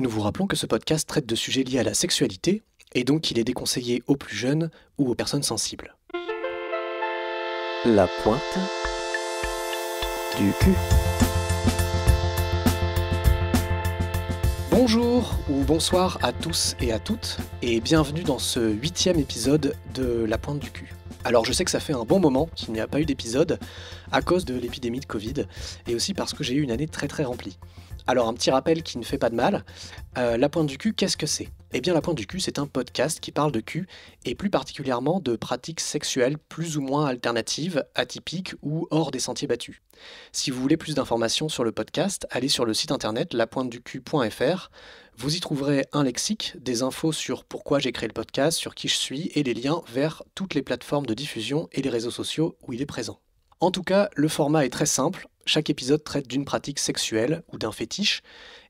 Nous vous rappelons que ce podcast traite de sujets liés à la sexualité, et donc il est déconseillé aux plus jeunes ou aux personnes sensibles. La pointe du cul. Bonjour ou bonsoir à tous et à toutes, et bienvenue dans ce huitième épisode de La pointe du cul. Alors je sais que ça fait un bon moment qu'il n'y a pas eu d'épisode à cause de l'épidémie de Covid, et aussi parce que j'ai eu une année très très remplie. Alors un petit rappel qui ne fait pas de mal, euh, La Pointe du Cul, qu'est-ce que c'est Eh bien La Pointe du Cul, c'est un podcast qui parle de cul et plus particulièrement de pratiques sexuelles plus ou moins alternatives, atypiques ou hors des sentiers battus. Si vous voulez plus d'informations sur le podcast, allez sur le site internet lapointeducul.fr. Vous y trouverez un lexique, des infos sur pourquoi j'ai créé le podcast, sur qui je suis et les liens vers toutes les plateformes de diffusion et les réseaux sociaux où il est présent. En tout cas, le format est très simple, chaque épisode traite d'une pratique sexuelle ou d'un fétiche,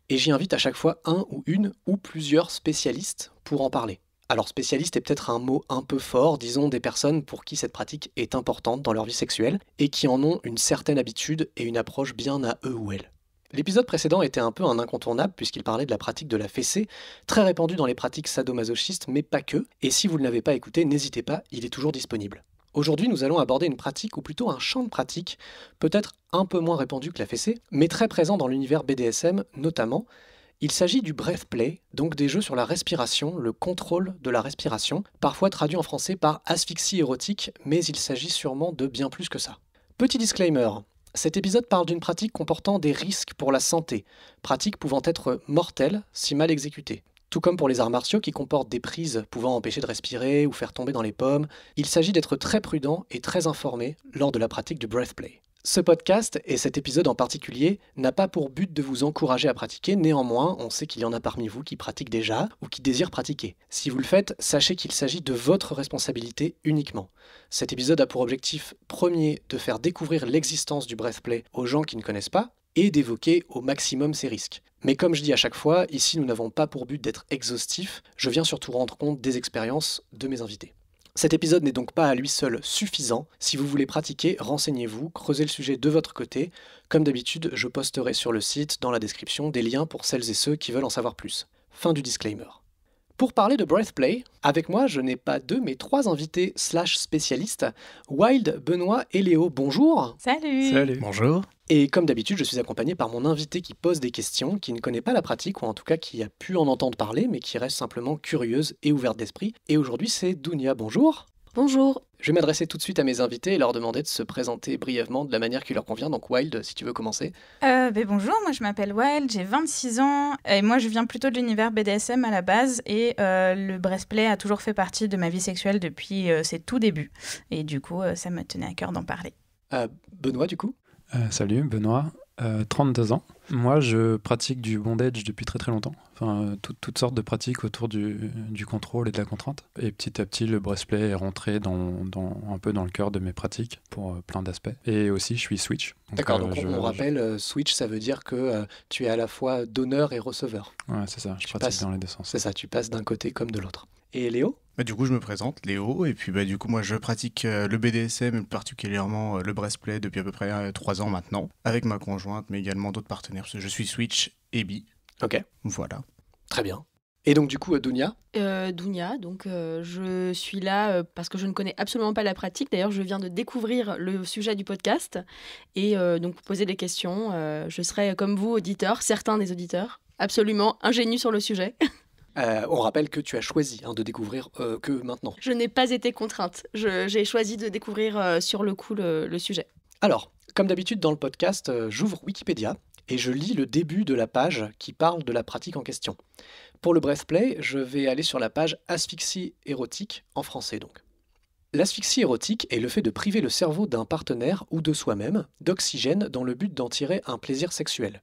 et j'y invite à chaque fois un ou une ou plusieurs spécialistes pour en parler. Alors spécialiste est peut-être un mot un peu fort, disons des personnes pour qui cette pratique est importante dans leur vie sexuelle et qui en ont une certaine habitude et une approche bien à eux ou elles. L'épisode précédent était un peu un incontournable puisqu'il parlait de la pratique de la fessée, très répandue dans les pratiques sadomasochistes mais pas que, et si vous ne l'avez pas écouté, n'hésitez pas, il est toujours disponible. Aujourd'hui, nous allons aborder une pratique, ou plutôt un champ de pratique, peut-être un peu moins répandu que la fessée, mais très présent dans l'univers BDSM notamment. Il s'agit du play, donc des jeux sur la respiration, le contrôle de la respiration, parfois traduit en français par asphyxie érotique, mais il s'agit sûrement de bien plus que ça. Petit disclaimer, cet épisode parle d'une pratique comportant des risques pour la santé, pratique pouvant être mortelle si mal exécutée. Tout comme pour les arts martiaux qui comportent des prises pouvant empêcher de respirer ou faire tomber dans les pommes, il s'agit d'être très prudent et très informé lors de la pratique du breathplay. Ce podcast, et cet épisode en particulier, n'a pas pour but de vous encourager à pratiquer, néanmoins, on sait qu'il y en a parmi vous qui pratiquent déjà ou qui désirent pratiquer. Si vous le faites, sachez qu'il s'agit de votre responsabilité uniquement. Cet épisode a pour objectif premier de faire découvrir l'existence du breathplay aux gens qui ne connaissent pas, et d'évoquer au maximum ces risques. Mais comme je dis à chaque fois, ici nous n'avons pas pour but d'être exhaustifs, je viens surtout rendre compte des expériences de mes invités. Cet épisode n'est donc pas à lui seul suffisant. Si vous voulez pratiquer, renseignez-vous, creusez le sujet de votre côté. Comme d'habitude, je posterai sur le site, dans la description, des liens pour celles et ceux qui veulent en savoir plus. Fin du disclaimer. Pour parler de Breathplay, avec moi, je n'ai pas deux, mais trois invités slash spécialistes, Wild, Benoît et Léo. Bonjour Salut Salut Bonjour et comme d'habitude, je suis accompagné par mon invité qui pose des questions, qui ne connaît pas la pratique, ou en tout cas qui a pu en entendre parler, mais qui reste simplement curieuse et ouverte d'esprit. Et aujourd'hui, c'est Dounia. Bonjour. Bonjour. Je vais m'adresser tout de suite à mes invités et leur demander de se présenter brièvement de la manière qui leur convient. Donc Wild, si tu veux commencer. Euh, ben bonjour, moi je m'appelle Wild, j'ai 26 ans et moi je viens plutôt de l'univers BDSM à la base et euh, le breastplay a toujours fait partie de ma vie sexuelle depuis euh, ses tout débuts. Et du coup, ça me tenait à cœur d'en parler. Benoît, du coup Salut, Benoît. 32 euh, ans. Moi, je pratique du bondage depuis très très longtemps. Enfin, euh, toutes sortes de pratiques autour du, du, contrôle et de la contrainte. Et petit à petit, le breastplay est rentré dans, dans un peu dans le cœur de mes pratiques pour euh, plein d'aspects. Et aussi, je suis switch. D'accord, donc, on, je, rappelle, switch, ça veut dire que tu es à la fois donneur et receveur. Ouais, c'est ça, je pratique dans les deux sens. C'est ça, tu passes d'un côté comme de l'autre et Léo. Bah, du coup, je me présente, Léo, et puis bah, du coup, moi, je pratique euh, le BDSM, particulièrement euh, le breastplay, depuis à peu près euh, trois ans maintenant, avec ma conjointe, mais également d'autres partenaires, je suis Switch et Bi. Ok. Voilà. Très bien. Et donc, du coup, Dounia Dounia, donc je suis là parce que je ne connais absolument pas la pratique. D'ailleurs, je viens de découvrir le sujet du podcast et donc poser des questions, je serai comme vous, auditeur, certains des auditeurs, absolument ingénus sur le sujet. Euh, on rappelle que tu as choisi hein, de découvrir euh, que maintenant. Je n'ai pas été contrainte. J'ai choisi de découvrir euh, sur le coup le, sujet. Alors, comme d'habitude dans le podcast, j'ouvre Wikipédia et je lis le début de la page qui parle de la pratique en question. Pour le breathplay, je vais aller sur la page asphyxie érotique en français donc. L'asphyxie érotique est le fait de priver le cerveau d'un partenaire ou de soi-même d'oxygène dans le but d'en tirer un plaisir sexuel.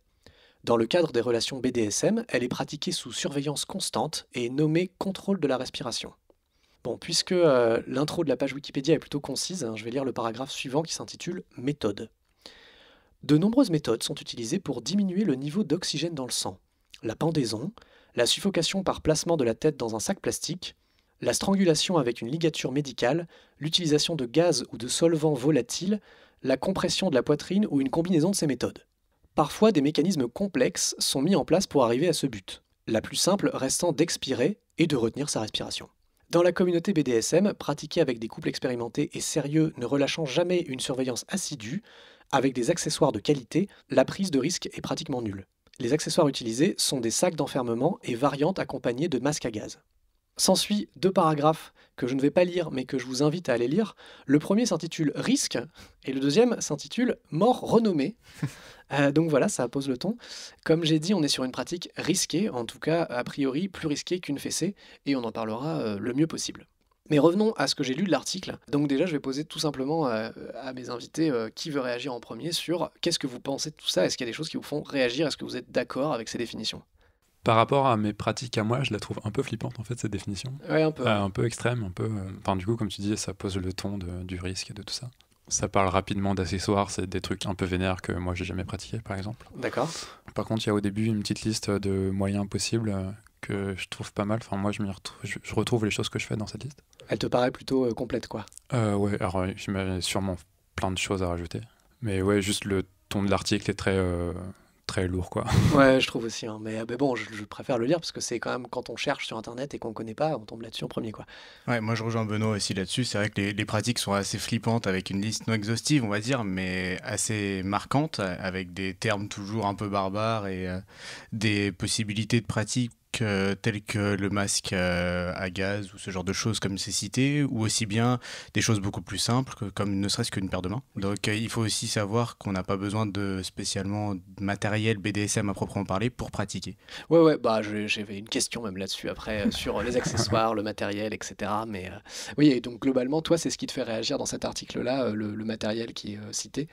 Dans le cadre des relations BDSM, elle est pratiquée sous surveillance constante et nommée contrôle de la respiration. Bon, puisque euh, l'intro de la page Wikipédia est plutôt concise, hein, je vais lire le paragraphe suivant qui s'intitule Méthode. De nombreuses méthodes sont utilisées pour diminuer le niveau d'oxygène dans le sang. La pendaison, la suffocation par placement de la tête dans un sac plastique, la strangulation avec une ligature médicale, l'utilisation de gaz ou de solvants volatiles, la compression de la poitrine ou une combinaison de ces méthodes. Parfois, des mécanismes complexes sont mis en place pour arriver à ce but, la plus simple restant d'expirer et de retenir sa respiration. Dans la communauté BDSM, pratiquée avec des couples expérimentés et sérieux ne relâchant jamais une surveillance assidue, avec des accessoires de qualité, la prise de risque est pratiquement nulle. Les accessoires utilisés sont des sacs d'enfermement et variantes accompagnées de masques à gaz. S'ensuit deux paragraphes que je ne vais pas lire mais que je vous invite à aller lire. Le premier s'intitule Risque et le deuxième s'intitule Mort renommée. Euh, donc voilà, ça pose le ton. Comme j'ai dit, on est sur une pratique risquée, en tout cas a priori plus risquée qu'une fessée et on en parlera euh, le mieux possible. Mais revenons à ce que j'ai lu de l'article. Donc déjà, je vais poser tout simplement euh, à, mes invités qui veut réagir en premier sur qu'est-ce que vous pensez de tout ça Est-ce qu'il y a des choses qui vous font réagir Est-ce que vous êtes d'accord avec ces définitions par rapport à mes pratiques à moi, je la trouve un peu flippante en fait cette définition. Ouais, un peu. Euh, un peu extrême, un peu. Euh, enfin, du coup, comme tu dis, ça pose le ton du risque et de tout ça. Ça parle rapidement d'accessoires, c'est des trucs un peu vénères que moi j'ai jamais pratiqué par exemple. D'accord. Par contre, il y a au début une petite liste de moyens possibles euh, que je trouve pas mal. Enfin, moi je, retrouve, je, retrouve les choses que je fais dans cette liste. Elle te paraît plutôt complète quoi euh, Ouais, alors j'imagine sûrement plein de choses à rajouter. Mais ouais, juste le ton de l'article est très très lourd, quoi. Ouais, je trouve aussi. Hein. Mais, bon, je, préfère le lire parce que c'est quand même quand on cherche sur Internet et qu'on ne connaît pas, on tombe là-dessus en premier, quoi. Ouais, moi je rejoins Benoît aussi là-dessus. C'est vrai que les, pratiques sont assez flippantes avec une liste non exhaustive, on va dire, mais assez marquante, avec des termes toujours un peu barbares et euh, des possibilités de pratiques euh, tels que le masque euh, à gaz ou ce genre de choses comme c'est cité, ou aussi bien des choses beaucoup plus simples comme ne serait-ce qu'une paire de mains. Donc euh, il faut aussi savoir qu'on n'a pas besoin de spécialement de matériel BDSM à proprement parler pour pratiquer. Ouais ouais bah j'avais une question même là-dessus après sur les accessoires, le matériel etc. Mais oui et donc globalement toi c'est ce qui te fait réagir dans cet article là le matériel qui est cité.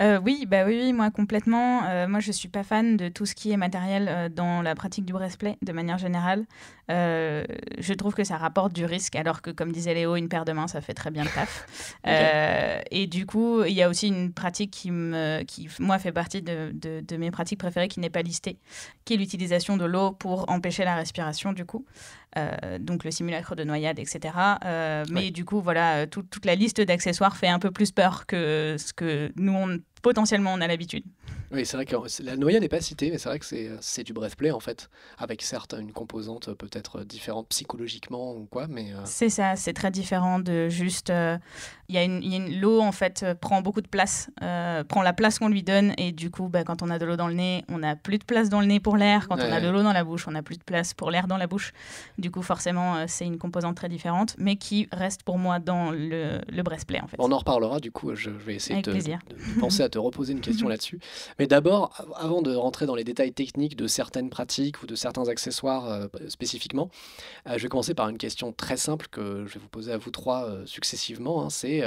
Euh, oui, bah oui, moi complètement. Euh, moi, je suis pas fan de tout ce qui est matériel euh, dans la pratique du breastplay de manière générale. je trouve que ça rapporte du risque, alors que, comme disait Léo, une paire de mains, ça fait très bien le taf. et du coup, il y a aussi une pratique qui, me, moi, fait partie de, de mes pratiques préférées qui n'est pas listée, qui est l'utilisation de l'eau pour empêcher la respiration, du coup. Euh, donc le simulacre de noyade, etc. Euh, mais du coup, voilà, euh, toute la liste d'accessoires fait un peu plus peur que ce que nous, on potentiellement on a l'habitude. Oui, c'est vrai que la noyade n'est pas citée, mais c'est vrai que c'est euh, du play en fait, avec certes une composante euh, peut-être euh, différente psychologiquement ou quoi, mais... C'est ça, c'est très différent de juste... il y a une, l'eau en fait prend beaucoup de place, prend la place qu'on lui donne, et du coup bah, quand on a de l'eau dans le nez, on n'a plus de place dans le nez pour l'air, quand on a de l'eau dans la bouche, on n'a plus de place pour l'air dans la bouche. Du coup forcément c'est une composante très différente, mais qui reste pour moi dans le, le en fait. On en reparlera du coup, je vais essayer de, penser à te reposer une question mhm. là-dessus. Mais d'abord, avant de rentrer dans les détails techniques de certaines pratiques ou de certains accessoires euh, spécifiquement, euh, je vais commencer par une question très simple que je vais vous poser à vous trois euh, successivement. Hein. c'est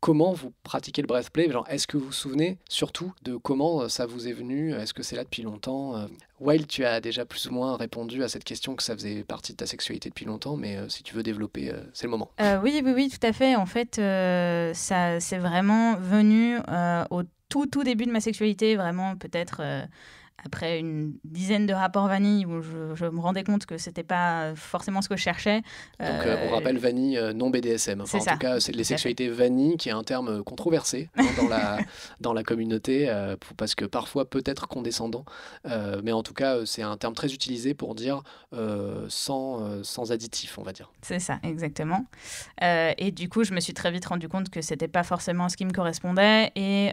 comment vous pratiquez le breathplay Genre, est-ce que vous vous souvenez surtout de comment ça vous est venu Est-ce que c'est là depuis longtemps Wild, tu as déjà plus ou moins répondu à cette question que ça faisait partie de ta sexualité depuis longtemps, mais si tu veux développer, c'est le moment. oui, oui, oui, tout à fait. En fait, ça c'est vraiment venu au tout, tout début de ma sexualité, vraiment peut-être euh, après une dizaine de rapports vanille où je, me rendais compte que c'était pas forcément ce que je cherchais. Donc, euh, euh, on rappelle vanille euh, non BDSM. en tout cas, c'est les sexualités vanille qui est un terme controversé hein, dans la, dans la communauté pour, parce que parfois peut-être condescendant. mais en tout cas, c'est un terme très utilisé pour dire sans, sans additif, on va dire. C'est ça, exactement. et du coup, je me suis très vite rendu compte que c'était pas forcément ce qui me correspondait. Et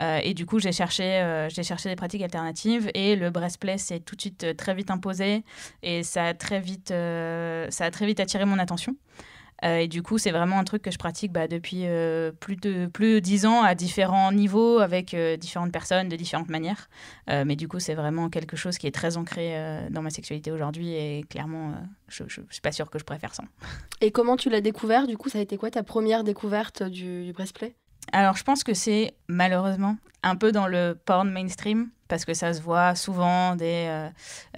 euh, et du coup, j'ai cherché, euh, j'ai cherché des pratiques alternatives et le breastplay s'est tout de suite euh, très vite imposé et ça a très vite, ça a très vite attiré mon attention. et du coup, c'est vraiment un truc que je pratique bah, depuis plus, de, plus 10 ans à différents niveaux avec différentes personnes de différentes manières. mais du coup, c'est vraiment quelque chose qui est très ancré dans ma sexualité aujourd'hui et clairement, je ne suis pas sûre que je préfère sans. Et comment tu l'as découvert Du coup, ça a été quoi ta première découverte du, du breastplay alors, je pense que c'est malheureusement un peu dans le porn mainstream, parce que ça se voit souvent des, euh,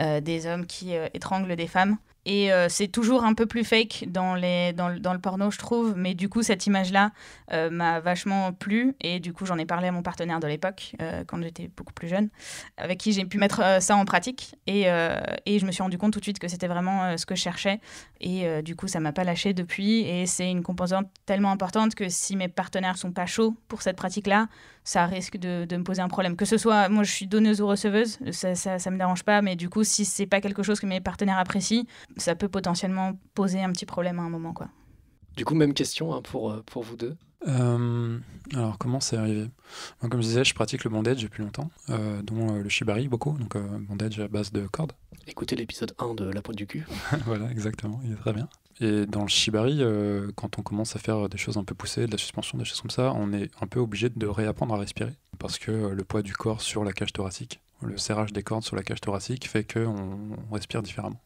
euh, hommes qui euh, étranglent des femmes. Et euh, c'est toujours un peu plus fake dans, les, dans, le, dans, le porno, je trouve. Mais du coup, cette image-là euh, m'a vachement plu. Et du coup, j'en ai parlé à mon partenaire de l'époque, euh, quand j'étais beaucoup plus jeune, avec qui j'ai pu mettre ça en pratique. Et, et, je me suis rendu compte tout de suite que c'était vraiment ce que je cherchais. Et du coup, ça m'a pas lâché depuis. Et c'est une composante tellement importante que si mes partenaires sont pas chauds pour cette pratique-là, ça risque de, de, me poser un problème. Que ce soit, moi, je suis donneuse ou receveuse, ça, ne me dérange pas. Mais du coup, si c'est pas quelque chose que mes partenaires apprécient, ça peut potentiellement poser un petit problème à un moment. quoi. Du coup, même question hein, pour, euh, pour vous deux. Euh, alors, comment c'est arrivé Comme je disais, je pratique le bondage depuis longtemps, euh, dont le shibari beaucoup, donc bondage à base de cordes. Écoutez l'épisode 1 de La peau du cul. voilà, exactement, il est très bien. Et dans le shibari, quand on commence à faire des choses un peu poussées, de la suspension, des choses comme ça, on est un peu obligé de réapprendre à respirer, parce que le poids du corps sur la cage thoracique, le serrage des cordes sur la cage thoracique fait qu'on respire différemment.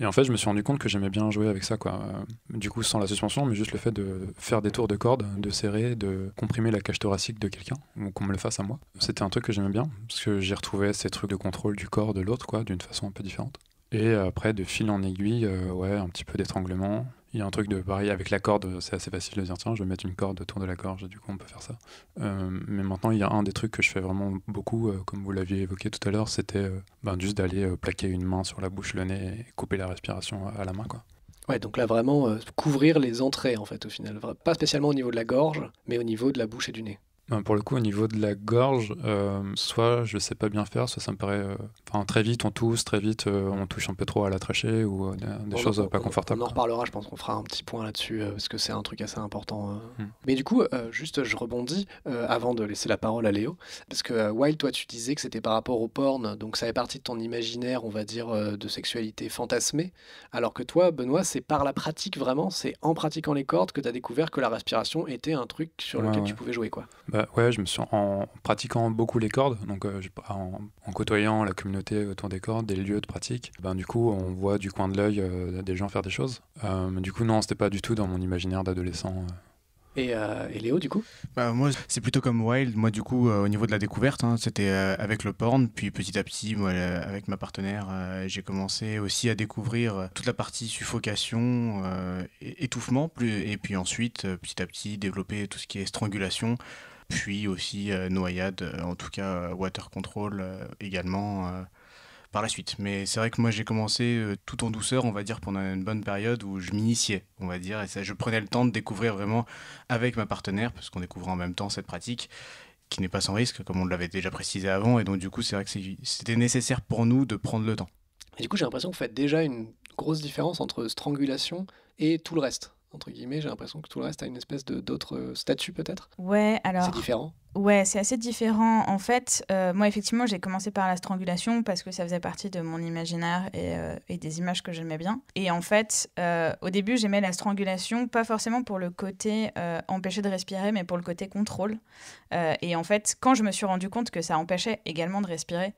Et en fait, je me suis rendu compte que j'aimais bien jouer avec ça, quoi. Euh, du coup, sans la suspension, mais juste le fait de faire des tours de corde, de serrer, de comprimer la cage thoracique de quelqu'un, ou qu'on me le fasse à moi. C'était un truc que j'aimais bien, parce que j'y retrouvais ces trucs de contrôle du corps de l'autre, quoi, d'une façon un peu différente. Et après, de fil en aiguille, euh, ouais, un petit peu d'étranglement, il y a un truc de pareil avec la corde, c'est assez facile de dire tiens, je vais mettre une corde autour de la gorge, du coup on peut faire ça. Euh, mais maintenant, il y a un des trucs que je fais vraiment beaucoup, euh, comme vous l'aviez évoqué tout à l'heure, c'était euh, ben, juste d'aller plaquer une main sur la bouche, le nez et couper la respiration à la main. quoi. Ouais, donc là vraiment couvrir les entrées en fait au final, pas spécialement au niveau de la gorge, mais au niveau de la bouche et du nez. Ben, pour le coup, au niveau de la gorge, euh, soit je sais pas bien faire, soit ça me paraît. Euh, enfin, très vite on tousse, très vite euh, on touche un peu trop à la trachée ou des choses pas confortables. On, en reparlera, je pense qu'on fera un petit point là-dessus parce que c'est un truc assez important. Hein. Hmm. Mais du coup, juste je rebondis avant de laisser la parole à Léo parce que Wild, toi tu disais que c'était par rapport au porn, donc ça fait partie de ton imaginaire, on va dire, de sexualité fantasmée. Alors que toi, Benoît, c'est par la pratique vraiment, c'est en pratiquant les cordes que tu as découvert que la respiration était un truc sur lequel tu pouvais jouer quoi. Bah, euh, ouais, je me suis en pratiquant beaucoup les cordes, donc euh, en, côtoyant la communauté autour des cordes, des lieux de pratique, ben du coup on voit du coin de l'œil euh, des gens faire des choses. mais du coup non, c'était pas du tout dans mon imaginaire d'adolescent. Et, et, Léo, du coup bah, Moi, c'est plutôt comme Wild. Moi, du coup, au niveau de la découverte, hein, c'était avec le porn. Puis petit à petit, moi, avec ma partenaire, j'ai commencé aussi à découvrir toute la partie suffocation, étouffement. Plus, et puis ensuite, petit à petit, développer tout ce qui est strangulation, puis aussi euh, noyade, euh, en tout cas euh, water control également par la suite. Mais c'est vrai que moi j'ai commencé tout en douceur, on va dire, pendant une bonne période où je m'initiais, on va dire, et ça, je prenais le temps de découvrir vraiment avec ma partenaire, parce qu'on découvrait en même temps cette pratique qui n'est pas sans risque, comme on l'avait déjà précisé avant, et donc du coup c'est vrai que c'était nécessaire pour nous de prendre le temps. du coup j'ai l'impression que vous faites déjà une grosse différence entre strangulation et tout le reste entre guillemets, j'ai l'impression que tout le reste a une espèce de d'autres euh, peut-être. Ouais, alors. C'est différent. Ouais, c'est assez différent. En fait, euh, moi, effectivement, j'ai commencé par la strangulation parce que ça faisait partie de mon imaginaire et, euh, des images que j'aimais bien. Et en fait, euh, au début, j'aimais la strangulation, pas forcément pour le côté empêcher de respirer, mais pour le côté contrôle. et en fait, quand je me suis rendu compte que ça empêchait également de respirer,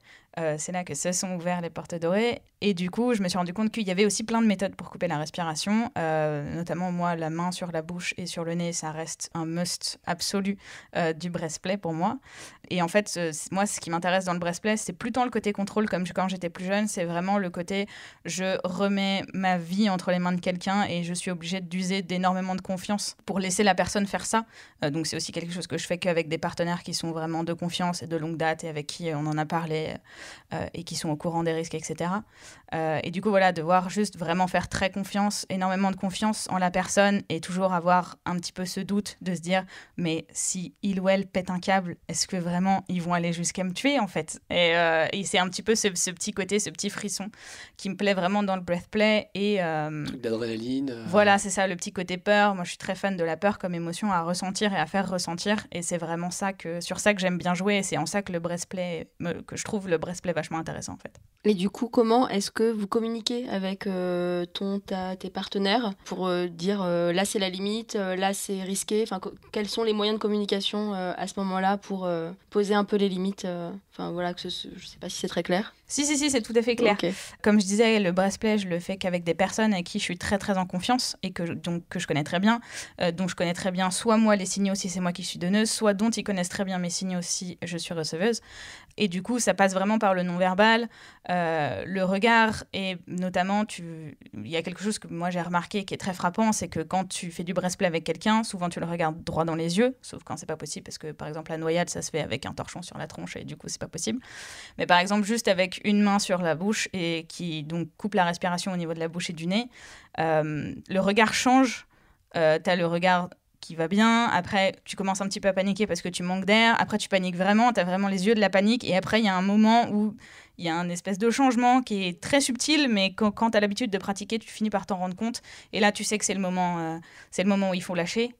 c'est là que se sont ouvertes les portes dorées. Et du coup, je me suis rendu compte qu'il y avait aussi plein de méthodes pour couper la respiration. notamment, moi, la main sur la bouche et sur le nez, ça reste un must absolu du breast play pour moi. Et en fait, moi, ce qui m'intéresse dans le breastplay, c'est plus le côté contrôle comme quand j'étais plus jeune, c'est vraiment le côté je remets ma vie entre les mains de quelqu'un et je suis obligée d'user d'énormément de confiance pour laisser la personne faire ça. Euh, donc c'est aussi quelque chose que je fais qu'avec des partenaires qui sont vraiment de confiance et de longue date et avec qui euh, on en a parlé euh, et qui sont au courant des risques, etc. et du coup, voilà, devoir juste vraiment faire très confiance, énormément de confiance en la personne et toujours avoir un petit peu ce doute de se dire mais si il ou elle pète un câble, est-ce que vraiment ils vont aller jusqu'à me tuer en fait euh, Et, c'est un petit peu ce, petit côté, ce petit frisson qui me plaît vraiment dans le breath play. Et, euh, truc d'adrénaline. Euh. Voilà, c'est ça, le petit côté peur. Moi je suis très fan de la peur comme émotion à ressentir et à faire ressentir. Et c'est vraiment ça que, sur ça que j'aime bien jouer. Et c'est en ça que le breathplay... play, que je trouve le breathplay vachement intéressant en fait. Et du coup, comment est-ce que vous communiquez avec euh, ton, ta, tes partenaires pour dire là c'est la limite, là c'est risqué Enfin, quels sont les moyens de communication à ce moment-là pour euh, poser un peu les limites. Euh, enfin voilà, que je sais pas si c'est très clair. Si, si, si, c'est tout à fait clair. Comme je disais, le breastplay, je le fais qu'avec des personnes à qui je suis très, très en confiance et que, donc, que je connais très bien. Euh, dont je connais très bien soit moi les signaux si c'est moi qui suis donneuse, soit dont ils connaissent très bien mes signaux si je suis receveuse. Et du coup, ça passe vraiment par le non-verbal, euh, le regard, et notamment, tu... il y a quelque chose que moi j'ai remarqué qui est très frappant, c'est que quand tu fais du breastplay avec quelqu'un, souvent tu le regardes droit dans les yeux, sauf quand c'est pas possible, parce que par exemple, la noyade, ça se fait avec un torchon sur la tronche, et du coup, c'est pas possible. Mais par exemple, juste avec une main sur la bouche et qui donc coupe la respiration au niveau de la bouche et du nez. Euh, le regard change. Euh, tu as le regard qui va bien. Après, tu commences un petit peu à paniquer parce que tu manques d'air. Après, tu paniques vraiment. Tu as vraiment les yeux de la panique. Et après, il y a un moment où il y a un espèce de changement qui est très subtil, mais quand, tu as l'habitude de pratiquer, tu finis par t'en rendre compte. Et là, tu sais que c'est le moment, euh, c'est le moment où il faut lâcher.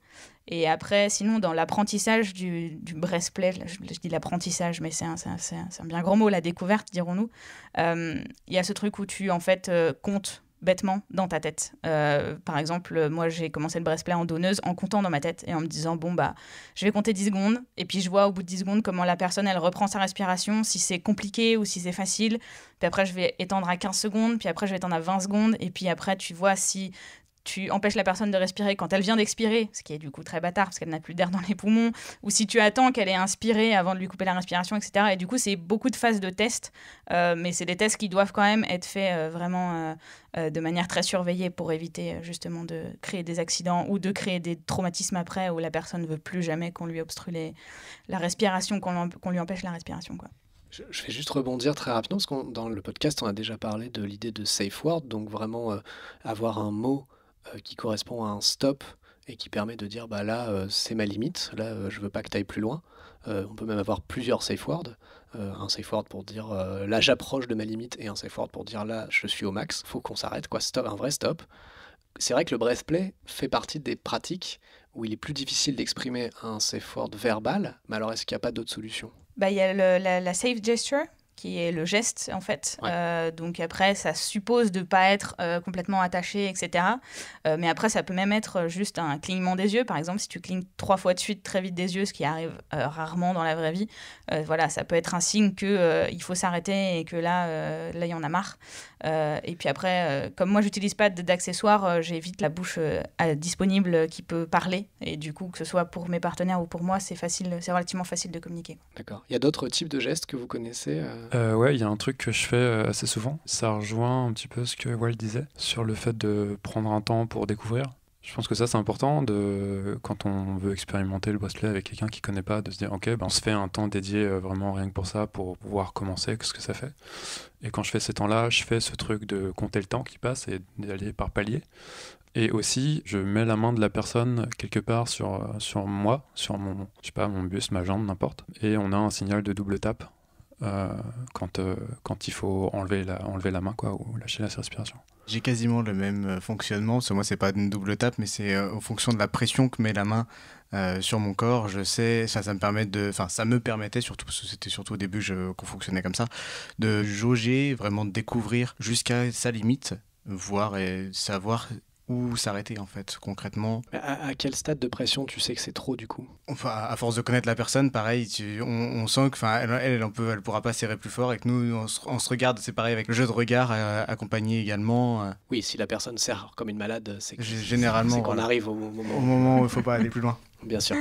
Et après, sinon, dans l'apprentissage du, du breastplate, je, dis l'apprentissage, mais c'est un, un, un, bien grand mot, la découverte, dirons-nous, euh, il y a ce truc où tu, en fait, euh, comptes bêtement dans ta tête. Euh, par exemple, moi, j'ai commencé le breastplate en donneuse en comptant dans ma tête et en me disant, bon, bah, je vais compter 10 secondes, et puis je vois au bout de 10 secondes comment la personne, elle reprend sa respiration, si c'est compliqué ou si c'est facile, puis après, je vais étendre à 15 secondes, puis après, je vais étendre à 20 secondes, et puis après, tu vois si tu empêches la personne de respirer quand elle vient d'expirer, ce qui est du coup très bâtard parce qu'elle n'a plus d'air dans les poumons, ou si tu attends qu'elle ait inspiré avant de lui couper la respiration, etc. Et du coup, c'est beaucoup de phases de tests, euh, mais c'est des tests qui doivent quand même être faits euh, vraiment euh, de manière très surveillée pour éviter justement de créer des accidents ou de créer des traumatismes après où la personne ne veut plus jamais qu'on lui obstrue la respiration, qu'on lui empêche la respiration. Quoi. Je vais juste rebondir très rapidement parce que dans le podcast, on a déjà parlé de l'idée de safe word, donc vraiment avoir un mot euh, qui correspond à un stop et qui permet de dire bah là euh, c'est ma limite, là euh, je veux pas que tu ailles plus loin. on peut même avoir plusieurs safe words, un safe word pour dire là j'approche de ma limite et un safe word pour dire là je suis au max, faut qu'on s'arrête quoi, stop, un vrai stop. C'est vrai que le breathplay fait partie des pratiques où il est plus difficile d'exprimer un safe word verbal, mais alors est-ce qu'il n'y a pas d'autre solution Bah il y a le, la safe gesture qui est le geste en fait. Euh, donc après, ça suppose de ne pas être euh, complètement attaché, etc. Euh, mais après, ça peut même être juste un clignement des yeux. Par exemple, si tu clignes trois fois de suite très vite des yeux, ce qui arrive rarement dans la vraie vie, voilà, ça peut être un signe que il faut s'arrêter et que là, là, il y en a marre. et puis après, comme moi, j'utilise pas d'accessoires, j'évite la bouche disponible qui peut parler. Et du coup, que ce soit pour mes partenaires ou pour moi, c'est facile, c'est relativement facile de communiquer. D'accord. Il y a d'autres types de gestes que vous connaissez euh, ouais, il y a un truc que je fais euh, assez souvent. Ça rejoint un petit peu ce que Walt disait sur le fait de prendre un temps pour découvrir. Je pense que ça, c'est important de, quand on veut expérimenter le bracelet avec quelqu'un qui connaît pas, de se dire, OK, ben, on se fait un temps dédié euh, vraiment rien que pour ça, pour pouvoir commencer, ce que ça fait. Et quand je fais ces temps-là, je fais ce truc de compter le temps qui passe et d'aller par palier. Et aussi, je mets la main de la personne quelque part sur, sur moi, sur mon, pas, mon bus, ma jambe, n'importe. Et on a un signal de double tape euh, quand, euh, quand il faut enlever la, enlever la main quoi, ou lâcher la respiration. J'ai quasiment le même euh, fonctionnement. Moi, moi, c'est pas une double tape, mais c'est en fonction de la pression que met la main sur mon corps, je sais, ça, ça me permet de, ça me permettait surtout, parce que c'était surtout au début qu'on fonctionnait comme ça, de jauger, vraiment de découvrir jusqu'à sa limite, voir et savoir où s'arrêter en fait concrètement. À, quel stade de pression tu sais que c'est trop du coup Enfin, à force de connaître la personne, pareil, on, sent que, enfin, elle, elle, on elle pourra pas serrer plus fort et que nous, on se, regarde. C'est pareil avec le jeu de regard euh, accompagné également. Euh. Oui, si la personne serre comme une malade, c'est que, généralement qu'on arrive au, moment. où il faut pas aller plus loin. Bien sûr.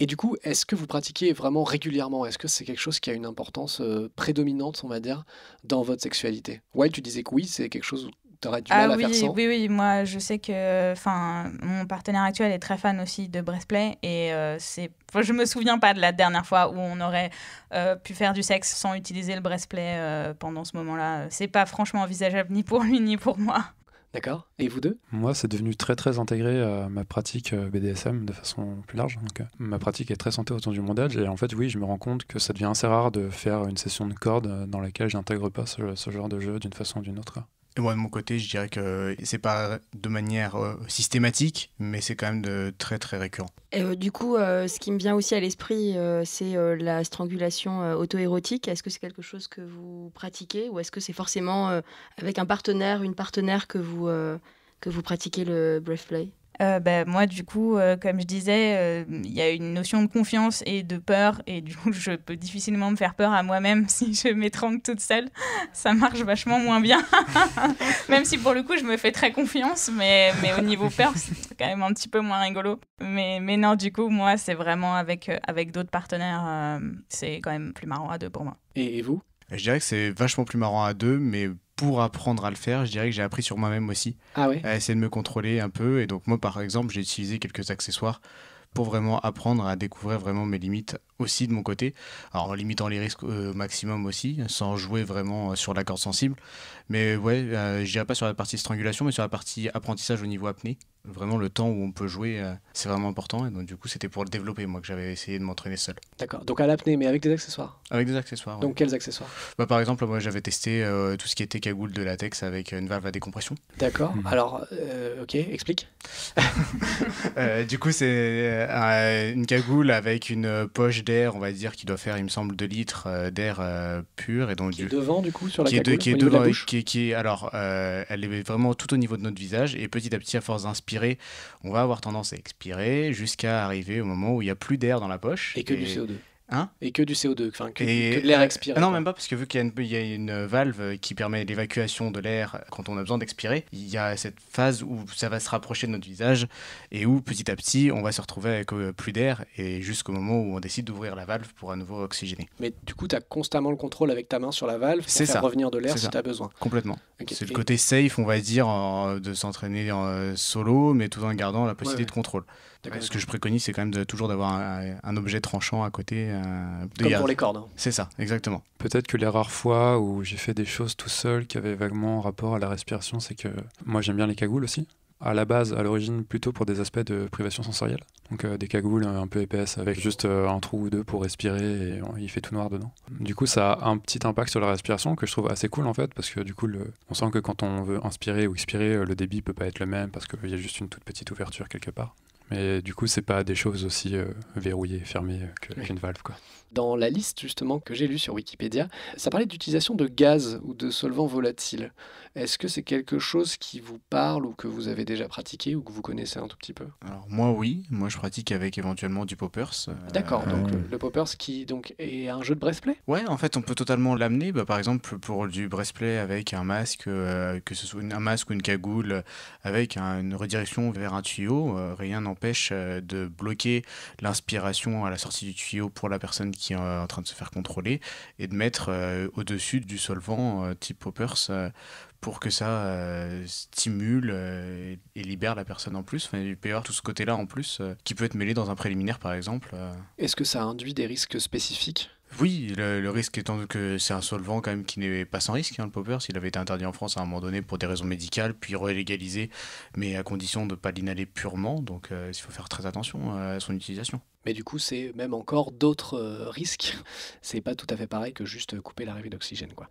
Et du coup, est-ce que vous pratiquez vraiment régulièrement Est-ce que c'est quelque chose qui a une importance euh, prédominante, on va dire, dans votre sexualité ouais tu disais que oui, c'est quelque chose T'aurais ah oui, Oui, oui, moi je sais que enfin, mon partenaire actuel est très fan aussi de Breastplay et euh, c'est je me souviens pas de la dernière fois où on aurait euh, pu faire du sexe sans utiliser le Breastplay euh, pendant ce moment-là. C'est pas franchement envisageable ni pour lui ni pour moi. D'accord. Et vous deux Moi, c'est devenu très très intégré à ma pratique BDSM de façon plus large. Donc, ma pratique est très centrée autour du bondage et en fait, oui, je me rends compte que ça devient assez rare de faire une session de corde dans laquelle j'intègre pas ce, genre de jeu d'une façon ou d'une autre moi, de mon côté, je dirais que c'est pas de manière euh, systématique, mais c'est quand même de très très récurrent. Et, euh, du coup, euh, ce qui me vient aussi à l'esprit, c'est la strangulation auto-érotique. Est-ce que c'est quelque chose que vous pratiquez ou est-ce que c'est forcément avec un partenaire, une partenaire que vous, que vous pratiquez le breathplay euh, bah, moi, du coup, euh, comme je disais, euh, il y a une notion de confiance et de peur, et du coup, je peux difficilement me faire peur à moi-même si je m'étrangle toute seule. Ça marche vachement moins bien, même si pour le coup, je me fais très confiance, mais, mais au niveau peur, c'est quand même un petit peu moins rigolo. Mais, mais non, du coup, moi, c'est vraiment avec, avec d'autres partenaires, c'est quand même plus marrant à deux pour moi. Et, et vous je dirais que c'est vachement plus marrant à deux, mais pour apprendre à le faire, je dirais que j'ai appris sur moi-même aussi. Ah À essayer de me contrôler un peu. Et donc, moi, par exemple, j'ai utilisé quelques accessoires pour vraiment apprendre à découvrir vraiment mes limites aussi de mon côté. Alors, en limitant les risques au euh, maximum aussi, sans jouer vraiment euh, sur la corde sensible. Mais ouais, euh, je dirais pas sur la partie strangulation, mais sur la partie apprentissage au niveau apnée, vraiment le temps où on peut jouer, euh, c'est vraiment important. Et donc, du coup, c'était pour le développer, moi, que j'avais essayé de m'entraîner seul. D'accord. Donc, à l'apnée, mais avec des accessoires Avec des accessoires. Donc, quels accessoires bah, Par exemple, moi, j'avais testé euh, tout ce qui était cagoule de latex avec euh, une valve à décompression. D'accord. Mm. Alors, ok, explique. du coup, c'est une cagoule avec une poche d'air, on va dire, qui doit faire, il me semble, 2 litres d'air pur. Et donc, qui est devant, du coup, sur la cagoule de, Qui est devant, de qui, est, alors, elle est vraiment tout au niveau de notre visage. Et petit à petit, à force d'inspirer, on va avoir tendance à expirer jusqu'à arriver au moment où il n'y a plus d'air dans la poche. Et que du CO2. Hein et que du CO2, enfin que, de l'air expiré. Ah non, même pas, parce que vu qu'il y, a une, valve qui permet l'évacuation de l'air quand on a besoin d'expirer, il y a cette phase où ça va se rapprocher de notre visage et où petit à petit on va se retrouver avec euh, plus d'air et jusqu'au moment où on décide d'ouvrir la valve pour à nouveau oxygéner. Mais du coup, tu as constamment le contrôle avec ta main sur la valve pour faire revenir de l'air si tu as besoin. Complètement. C'est le côté safe, on va dire, de s'entraîner en, solo, mais tout en gardant la possibilité de contrôle. Ce que je préconise, c'est quand même toujours d'avoir un, objet tranchant à côté. Euh, Comme pour les cordes. C'est ça, exactement. Peut-être que les rares fois où j'ai fait des choses tout seul qui avaient vaguement rapport à la respiration, c'est que moi j'aime bien les cagoules aussi à la base, à l'origine, plutôt pour des aspects de privation sensorielle. Donc euh, des cagoules un peu épaisses avec juste euh, un trou ou deux pour respirer et il fait tout noir dedans. Du coup, ça a un petit impact sur la respiration que je trouve assez cool en fait parce que du coup, on sent que quand on veut inspirer ou expirer, le débit peut pas être le même parce qu'il y a juste une toute petite ouverture quelque part. Mais du coup, c'est pas des choses aussi euh, verrouillées, fermées euh, qu'une valve. Quoi. Dans la liste justement que j'ai lue sur Wikipédia, ça parlait d'utilisation de gaz ou de solvants volatiles. Est-ce que c'est quelque chose qui vous parle ou que vous avez déjà pratiqué ou que vous connaissez un tout petit peu Alors moi oui, moi je pratique avec éventuellement du poppers. Euh, D'accord, donc le poppers qui donc est un jeu de breastplay Ouais, en fait on peut totalement l'amener, bah, par exemple pour du breastplay avec un masque, que ce soit un masque ou une cagoule, avec une redirection vers un tuyau, rien n'en empêche euh, de bloquer l'inspiration à la sortie du tuyau pour la personne qui est euh, en train de se faire contrôler et de mettre euh, au-dessus du solvant type poppers pour que ça stimule et libère la personne en plus. Enfin, il peut y avoir tout ce côté-là en plus qui peut être mêlé dans un préliminaire par exemple. Est-ce que ça induit des risques spécifiques oui, le, risque étant que c'est un solvant quand même qui n'est pas sans risque, hein, le popper, s'il avait été interdit en France à un moment donné pour des raisons médicales, puis relégalisé, mais à condition de ne pas l'inhaler purement, donc euh, il faut faire très attention euh, à son utilisation. Mais du coup, c'est même encore d'autres euh, risques. C'est pas tout à fait pareil que juste couper l'arrivée d'oxygène. quoi.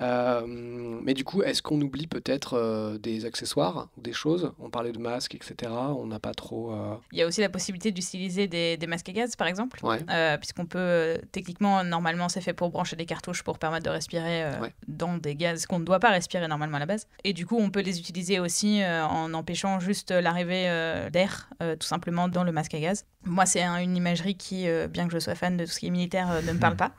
Euh, mais du coup, est-ce qu'on oublie peut-être euh, des accessoires ou des choses On parlait de masques, etc. On n'a pas trop. Euh Il y a aussi la possibilité d'utiliser des, masques à gaz, par exemple, puisqu'on peut techniquement, normalement, c'est fait pour brancher des cartouches pour permettre de respirer dans des gaz qu'on ne doit pas respirer normalement à la base. Et du coup, on peut les utiliser aussi en empêchant juste l'arrivée d'air, tout simplement, dans le masque à gaz. Moi, c'est une imagerie qui, bien que je sois fan de tout ce qui est militaire, ne me parle pas.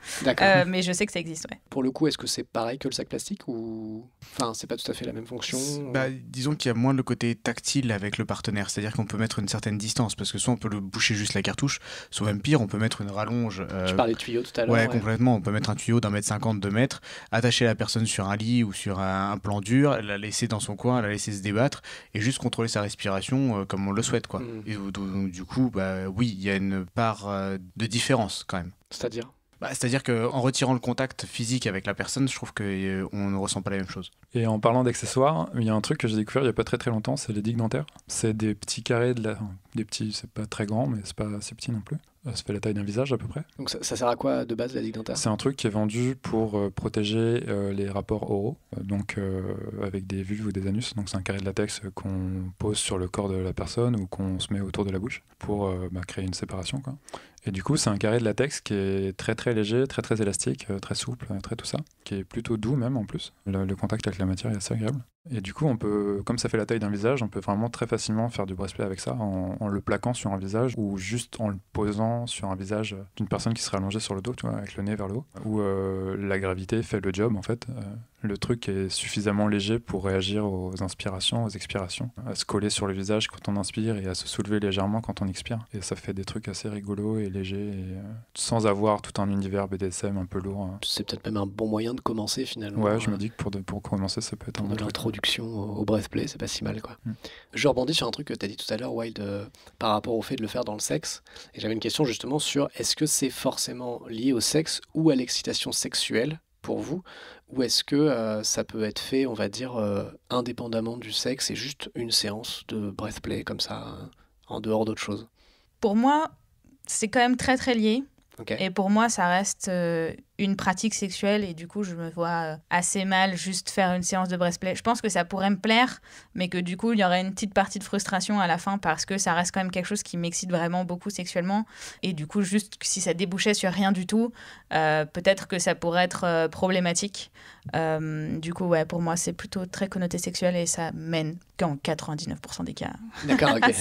mais je sais que ça existe. Pour le coup, est-ce que c'est pareil que le sac plastique ou enfin c'est pas tout à fait la même fonction euh? bah, disons qu'il y a moins le côté tactile avec le partenaire c'est à dire qu'on peut mettre une certaine distance parce que soit on peut le boucher juste la cartouche soit même pire on peut mettre une rallonge Je euh, tu parlais de tuyaux tout à l'heure ouais, complètement on peut mettre un tuyau d'un mètre cinquante deux mètres attacher la personne sur un lit ou sur un, plan dur la laisser dans son coin la laisser se débattre et juste contrôler sa respiration euh, comme on le souhaite quoi mm. et du coup bah oui il y a une part de différence quand même c'est à dire bah, c'est-à-dire qu'en retirant le contact physique avec la personne, je trouve qu'on euh, ne ressent pas la même chose. Et en parlant d'accessoires, il y a un truc que j'ai découvert il n'y a pas très très longtemps, c'est les digues dentaires. C'est des petits carrés, de des petits, c'est pas très grand, mais c'est pas assez petit non plus. Euh, ça fait la taille d'un visage à peu près. Donc ça, sert à quoi de base la digue dentaire C'est un truc qui est vendu pour euh, protéger les rapports oraux, donc avec des vulves ou des anus. Donc c'est un carré de latex qu'on pose sur le corps de la personne ou qu'on se met autour de la bouche pour bah, créer une séparation. Et du coup, c'est un carré de latex qui est très très léger, très très élastique, euh, très souple, euh, très tout ça, qui est plutôt doux même en plus. Le, contact avec la matière est assez agréable. Et du coup, on peut, comme ça fait la taille d'un visage, on peut vraiment très facilement faire du breastplay avec ça en, le plaquant sur un visage ou juste en le posant sur un visage d'une personne qui serait allongée sur le dos, tu vois, avec le nez vers le haut, où euh, la gravité fait le job en fait. Euh, le truc est suffisamment léger pour réagir aux inspirations, aux expirations, à se coller sur le visage quand on inspire et à se soulever légèrement quand on expire. Et ça fait des trucs assez rigolos et légers, euh, sans avoir tout un univers BDSM un peu lourd. Hein. C'est peut-être même un bon moyen de commencer finalement. Ouais, je hein. me dis que pour, pour commencer, ça peut être un bon production au, breathplay, c'est pas si mal. quoi. Hmm. Je rebondis sur un truc que tu as dit tout à l'heure, Wild, euh, par rapport au fait de le faire dans le sexe. Et j'avais une question justement sur est-ce que c'est forcément lié au sexe ou à l'excitation sexuelle pour vous Ou est-ce que euh, ça peut être fait, on va dire, euh, indépendamment du sexe et juste une séance de breathplay comme ça, en dehors d'autre chose Pour moi, c'est quand même très très lié. Et pour moi, ça reste euh, une pratique sexuelle et du coup, je me vois euh, assez mal juste faire une séance de breastplay. Je pense que ça pourrait me plaire, mais que du coup, il y aurait une petite partie de frustration à la fin parce que ça reste quand même quelque chose qui m'excite vraiment beaucoup sexuellement. Et du coup, juste si ça débouchait sur rien du tout, euh, peut-être que ça pourrait être problématique. du coup, ouais, pour moi, c'est plutôt très connoté sexuel et ça mène qu'en 99% des cas. D'accord, ok.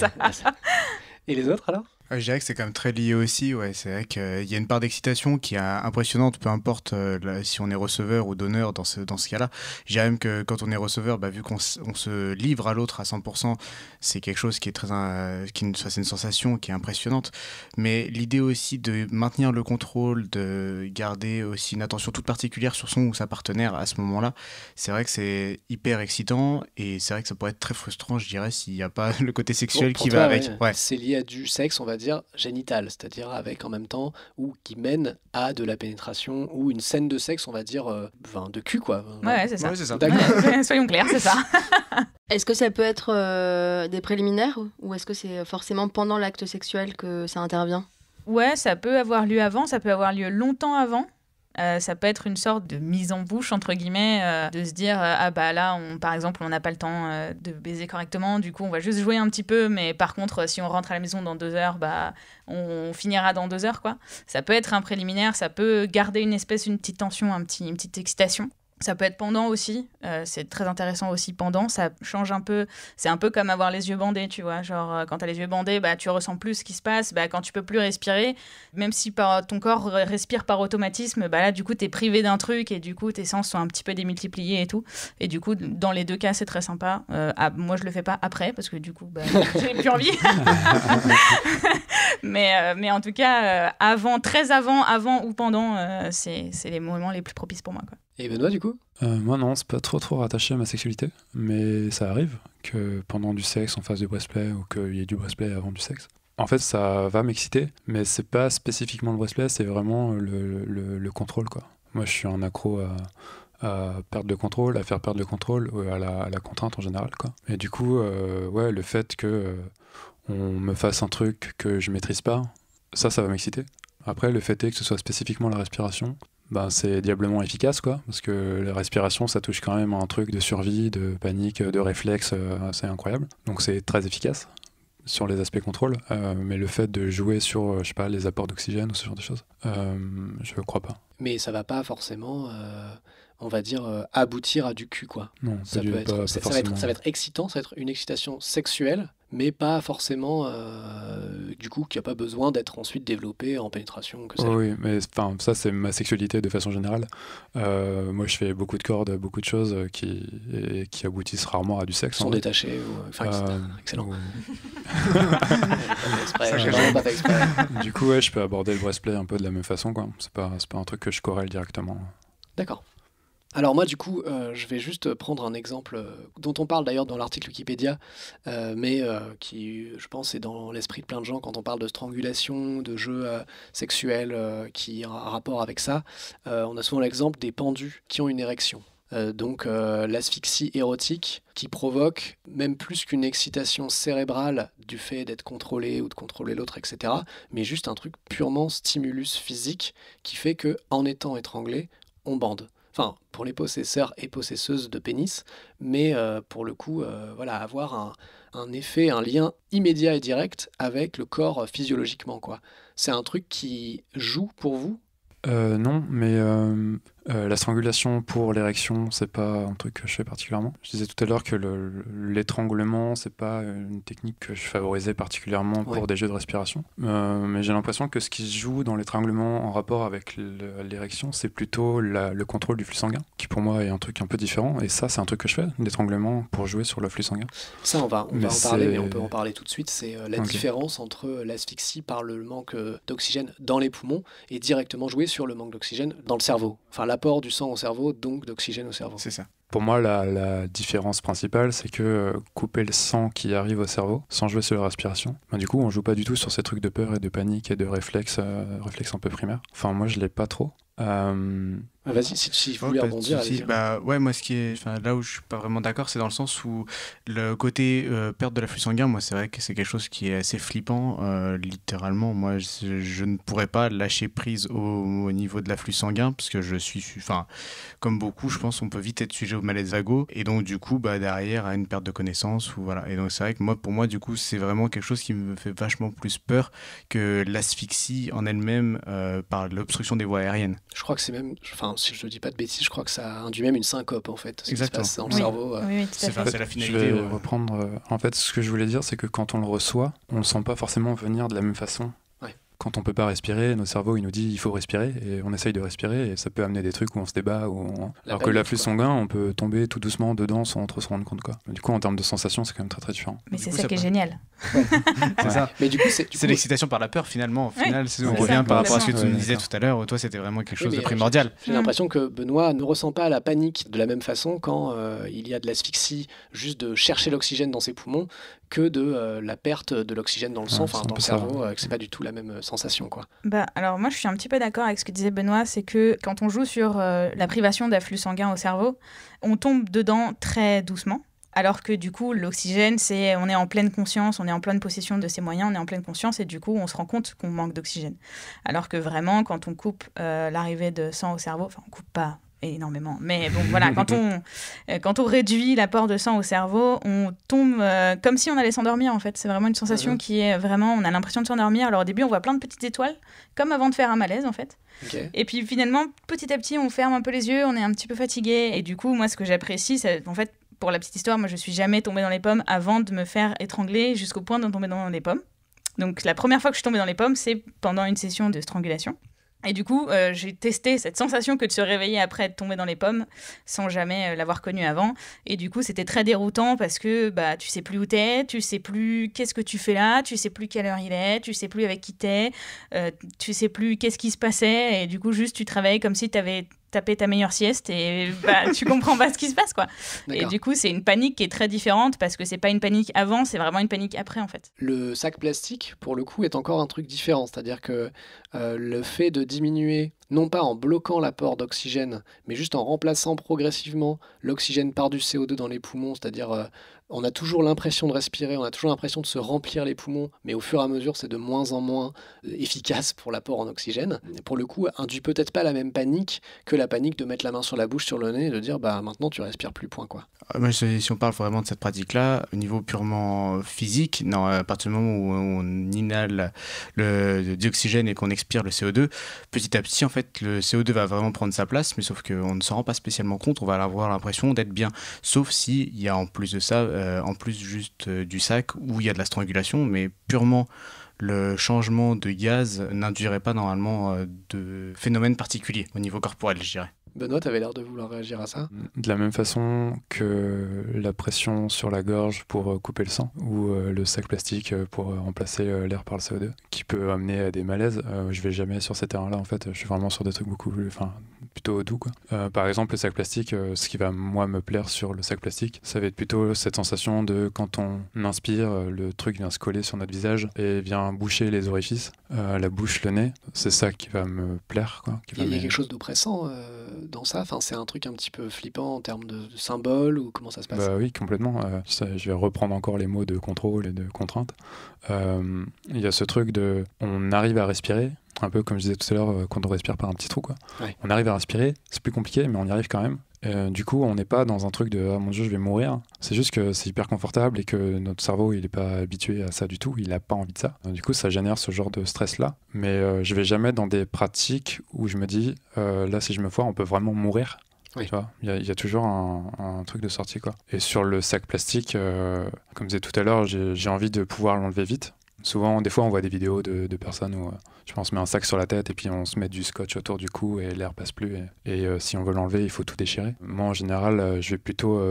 Et les autres alors ah, je dirais que c'est quand même très lié aussi. Ouais. C'est vrai qu'il euh, y a une part d'excitation qui est impressionnante, peu importe euh, si on est receveur ou donneur dans ce, dans ce cas-là. j'ai même que quand on est receveur, bah, vu qu'on se livre à l'autre à 100%, c'est quelque chose qui est très. Euh, qui, c'est une sensation qui est impressionnante. Mais l'idée aussi de maintenir le contrôle, de garder aussi une attention toute particulière sur son ou sa partenaire à ce moment-là, c'est vrai que c'est hyper excitant et c'est vrai que ça pourrait être très frustrant, je dirais, s'il n'y a pas le côté sexuel qui va avec. Ouais. C'est lié à du sexe, on va dire génitale, c'est-à-dire avec en même temps ou qui mène à de la pénétration ou une scène de sexe, on va dire, euh, de cul quoi. Ouais, c'est ça. soyons clairs, c'est ça. est-ce que ça peut être euh, des préliminaires ou est-ce que c'est forcément pendant l'acte sexuel que ça intervient Ouais, ça peut avoir lieu avant, ça peut avoir lieu longtemps avant. Euh, ça peut être une sorte de mise en bouche, entre guillemets, euh, de se dire euh, Ah, bah là, on, par exemple, on n'a pas le temps de baiser correctement, du coup, on va juste jouer un petit peu, mais par contre, si on rentre à la maison dans deux heures, bah, on, finira dans deux heures, quoi. Ça peut être un préliminaire, ça peut garder une espèce, une petite tension, une petite excitation. Ça peut être pendant aussi, euh, c'est très intéressant aussi pendant, ça change un peu, c'est un peu comme avoir les yeux bandés, tu vois, genre euh, quand t'as les yeux bandés, bah, tu ressens plus ce qui se passe, bah, quand tu peux plus respirer, même si par, ton corps respire par automatisme, bah là du coup t'es privé d'un truc et du coup tes sens sont un petit peu démultipliés et tout, et du coup dans les deux cas c'est très sympa, euh, ah, moi je le fais pas après parce que du coup bah, j'ai plus envie, mais, mais en tout cas avant, très avant, avant ou pendant, c'est les moments les plus propices pour moi quoi. Et Benoît, du coup euh, Moi, non, c'est pas trop trop rattaché à ma sexualité, mais ça arrive que pendant du sexe, on fasse du breastplay ou qu'il y ait du breastplay avant du sexe. En fait, ça va m'exciter, mais c'est pas spécifiquement le breastplay, c'est vraiment le, le, contrôle, quoi. Moi, je suis un accro à, perdre le contrôle, à faire perdre le contrôle, à la, à la contrainte en général, quoi. Et du coup, euh, ouais, le fait que euh, on me fasse un truc que je maîtrise pas, ça, ça va m'exciter. Après, le fait est que ce soit spécifiquement la respiration, bah, c'est diablement efficace, quoi, parce que la respiration, ça touche quand même à un truc de survie, de panique, de réflexe, c'est euh, incroyable. Donc c'est très efficace sur les aspects contrôle, euh, mais le fait de jouer sur, euh, je sais pas, les apports d'oxygène ou ce genre de choses, euh, je crois pas. Mais ça va pas forcément, on va dire, aboutir à du cul, quoi. Non, ça, peut être, ça, va être, ça, va être, excitant, ça va être une excitation sexuelle, mais pas forcément euh, du coup qui a pas besoin d'être ensuite développé en pénétration que oui mais ça c'est ma sexualité de façon générale euh, moi je fais beaucoup de cordes beaucoup de choses euh, qui qui aboutissent rarement à du sexe sont détachés ou... excellent exprès, du coup ouais, je peux aborder le breastplay un peu de la même façon quoi c'est pas pas un truc que je corrèle directement D'accord. Alors moi du coup, euh, je vais juste prendre un exemple euh, dont on parle d'ailleurs dans l'article Wikipédia, euh, mais qui je pense est dans l'esprit de plein de gens quand on parle de strangulation, de jeux sexuels qui ont un rapport avec ça. on a souvent l'exemple des pendus qui ont une érection. donc l'asphyxie érotique qui provoque même plus qu'une excitation cérébrale du fait d'être contrôlé ou de contrôler l'autre, etc. Mais juste un truc purement stimulus physique qui fait que en étant étranglé, on bande pour les possesseurs et possesseuses de pénis, mais euh, pour le coup, euh, voilà, avoir un, effet, un lien immédiat et direct avec le corps euh, physiologiquement, quoi. C'est un truc qui joue pour vous Non, mais euh, la strangulation pour l'érection, c'est pas un truc que je fais particulièrement. Je disais tout à l'heure que l'étranglement, c'est pas une technique que je favorisais particulièrement pour des jeux de respiration. Euh, mais j'ai l'impression que ce qui se joue dans l'étranglement en rapport avec l'érection, c'est plutôt le contrôle du flux sanguin, qui pour moi est un truc un peu différent. Et ça, c'est un truc que je fais, l'étranglement pour jouer sur le flux sanguin. Ça, on va, en parler, mais on peut en parler tout de suite. C'est euh, la différence entre l'asphyxie par le manque d'oxygène dans les poumons et directement jouer sur le manque d'oxygène dans le cerveau enfin l'apport du sang au cerveau, donc d'oxygène au cerveau. C'est ça. Pour moi, la, différence principale, c'est que euh, couper le sang qui arrive au cerveau, sans jouer sur la respiration, ben, du coup, on joue pas du tout sur ces trucs de peur et de panique et de réflexes, euh, réflexes un peu primaires. Enfin, moi, je l'ai pas trop. Euh, ah, vas-y, si, si vous oh, voulez rebondir. Hein. bah, ouais, moi, ce qui est, là où je suis pas vraiment d'accord, c'est dans le sens où le côté euh, perte de la flux sanguin, moi, c'est vrai que c'est quelque chose qui est assez flippant. Euh, littéralement, moi, je, ne pourrais pas lâcher prise au, niveau de la flux sanguin, parce que je suis, enfin, comme beaucoup, je pense, qu'on peut vite être sujet au malaise vago, et donc, du coup, bah, derrière, à une perte de connaissance, ou voilà. Et donc, c'est vrai que moi, pour moi, du coup, c'est vraiment quelque chose qui me fait vachement plus peur que l'asphyxie en elle-même euh, par l'obstruction des voies aériennes. Je crois que c'est même, si je ne dis pas de bêtises, je crois que ça induit même une syncope en fait. Ce Exactement. Qui se passe dans le cerveau. Euh. c'est la finalité. Je vais reprendre. Euh, en fait, ce que je voulais dire, c'est que quand on le reçoit, on ne le sent pas forcément venir de la même façon quand on peut pas respirer, nos cerveaux il nous dit il faut respirer et on essaye de respirer et ça peut amener des trucs où on se débat. Alors que l'afflux sanguin, on peut tomber tout doucement dedans sans trop se rendre compte quoi. Du coup, en termes de sensation, c'est quand même très très différent. Mais c'est ça, qui est génial. c'est Mais du coup, c'est l'excitation par la peur finalement. Au final, on revient par rapport à ce que tu disais tout à l'heure. Toi, c'était vraiment quelque chose de primordial. J'ai l'impression que Benoît ne ressent pas la panique de la même façon quand euh, il y a de l'asphyxie juste de chercher l'oxygène dans ses poumons que de euh, la perte de l'oxygène dans le sang, enfin dans le cerveau, euh, que c'est pas du tout la même euh, sensation, quoi. Bah alors moi je suis un petit peu d'accord avec ce que disait Benoît, c'est que quand on joue sur la privation d'afflux sanguin au cerveau, on tombe dedans très doucement. Alors que du coup, l'oxygène, c'est on est en pleine conscience, on est en pleine possession de ses moyens, on est en pleine conscience et du coup, on se rend compte qu'on manque d'oxygène. Alors que vraiment, quand on coupe l'arrivée de sang au cerveau, enfin, on coupe pas, énormément. Mais bon, voilà, quand on, euh, quand on réduit l'apport de sang au cerveau, on tombe euh, comme si on allait s'endormir, en fait. C'est vraiment une sensation qui est vraiment, on a l'impression de s'endormir. Alors au début, on voit plein de petites étoiles, comme avant de faire un malaise, en fait. Et puis finalement, petit à petit, on ferme un peu les yeux, on est un petit peu fatigué. Et du coup, moi, ce que j'apprécie, c'est en fait, pour la petite histoire, moi, je suis jamais tombée dans les pommes avant de me faire étrangler jusqu'au point de tomber dans les pommes. Donc la première fois que je suis tombée dans les pommes, c'est pendant une session de strangulation. Et du coup, euh, j'ai testé cette sensation que de se réveiller après être tombé dans les pommes, sans jamais euh, l'avoir connue avant. Et du coup, c'était très déroutant parce que bah tu sais plus où t'es, tu sais plus qu'est-ce que tu fais là, tu sais plus quelle heure il est, tu sais plus avec qui t'es, es, euh, tu sais plus qu'est-ce qui se passait. Et du coup, juste tu travailles comme si t'avais taper ta meilleure sieste et bah, tu comprends pas ce qui se passe quoi. Et du coup, c'est une panique qui est très différente parce que c'est pas une panique avant, c'est vraiment une panique après en fait. Le sac plastique pour le coup est encore un truc différent, c'est-à-dire que euh, le fait de diminuer non pas en bloquant l'apport d'oxygène, mais juste en remplaçant progressivement l'oxygène par du CO2 dans les poumons, c'est-à-dire euh, on a toujours l'impression de respirer, on a toujours l'impression de se remplir les poumons, mais au fur et à mesure, c'est de moins en moins euh, efficace pour l'apport en oxygène. pour le coup, induit peut-être pas la même panique que la panique de mettre la main sur la bouche, sur le nez, et de dire bah maintenant tu respires plus, point quoi. Ah, mais si on parle vraiment de cette pratique-là, au niveau purement euh, physique, non, à partir du moment où on inhale le dioxygène et qu'on expire le CO2, petit à petit, en fait, le CO2 va vraiment prendre sa place, mais sauf qu'on ne s'en rend pas spécialement compte, on va avoir l'impression d'être bien, sauf s'il y a en plus de ça euh, euh, en plus juste euh, du sac, où il y a de la strangulation, mais purement le changement de gaz n'induirait pas normalement euh, de phénomène particulier au niveau corporel, je dirais. Benoît, tu avais l'air de vouloir réagir à ça De la même façon que la pression sur la gorge pour couper le sang ou le sac plastique pour remplacer l'air par le CO2 qui peut amener à des malaises, je vais jamais sur ces terrains-là en fait, je suis vraiment sur des trucs beaucoup plus, plutôt doux. Quoi. Euh, par exemple, le sac plastique, euh, ce qui va moi me plaire sur le sac plastique, ça va être plutôt cette sensation de quand on inspire, euh, le truc vient se coller sur notre visage et vient boucher les orifices, la bouche, le nez. C'est ça qui va me plaire. Il y, a quelque chose d'oppressant dans ça. Enfin, c'est un truc un petit peu flippant en termes de symbole ou comment ça se passe bah Oui, complètement. je vais reprendre encore les mots de contrôle et de contrainte. Euh, il y a ce truc de on arrive à respirer, un peu comme je disais tout à l'heure euh, quand on respire par un petit trou quoi. On arrive à respirer, c'est plus compliqué mais on y arrive quand même. Euh, du coup, on n'est pas dans un truc de ah mon dieu, je vais mourir. C'est juste que c'est hyper confortable et que notre cerveau il n'est pas habitué à ça du tout, il n'a pas envie de ça. Du coup, ça génère ce genre de stress là. Mais je vais jamais dans des pratiques où je me dis là, si je me foire, on peut vraiment mourir. Il y, a toujours un, truc de sortie. Quoi. Et sur le sac plastique, euh, comme je disais tout à l'heure, j'ai envie de pouvoir l'enlever vite. Souvent, des fois, on voit des vidéos de, personnes où euh, je pense, on se met un sac sur la tête et puis on se met du scotch autour du cou et l'air passe plus. Et, euh, si on veut l'enlever, il faut tout déchirer. Moi, en général, je vais plutôt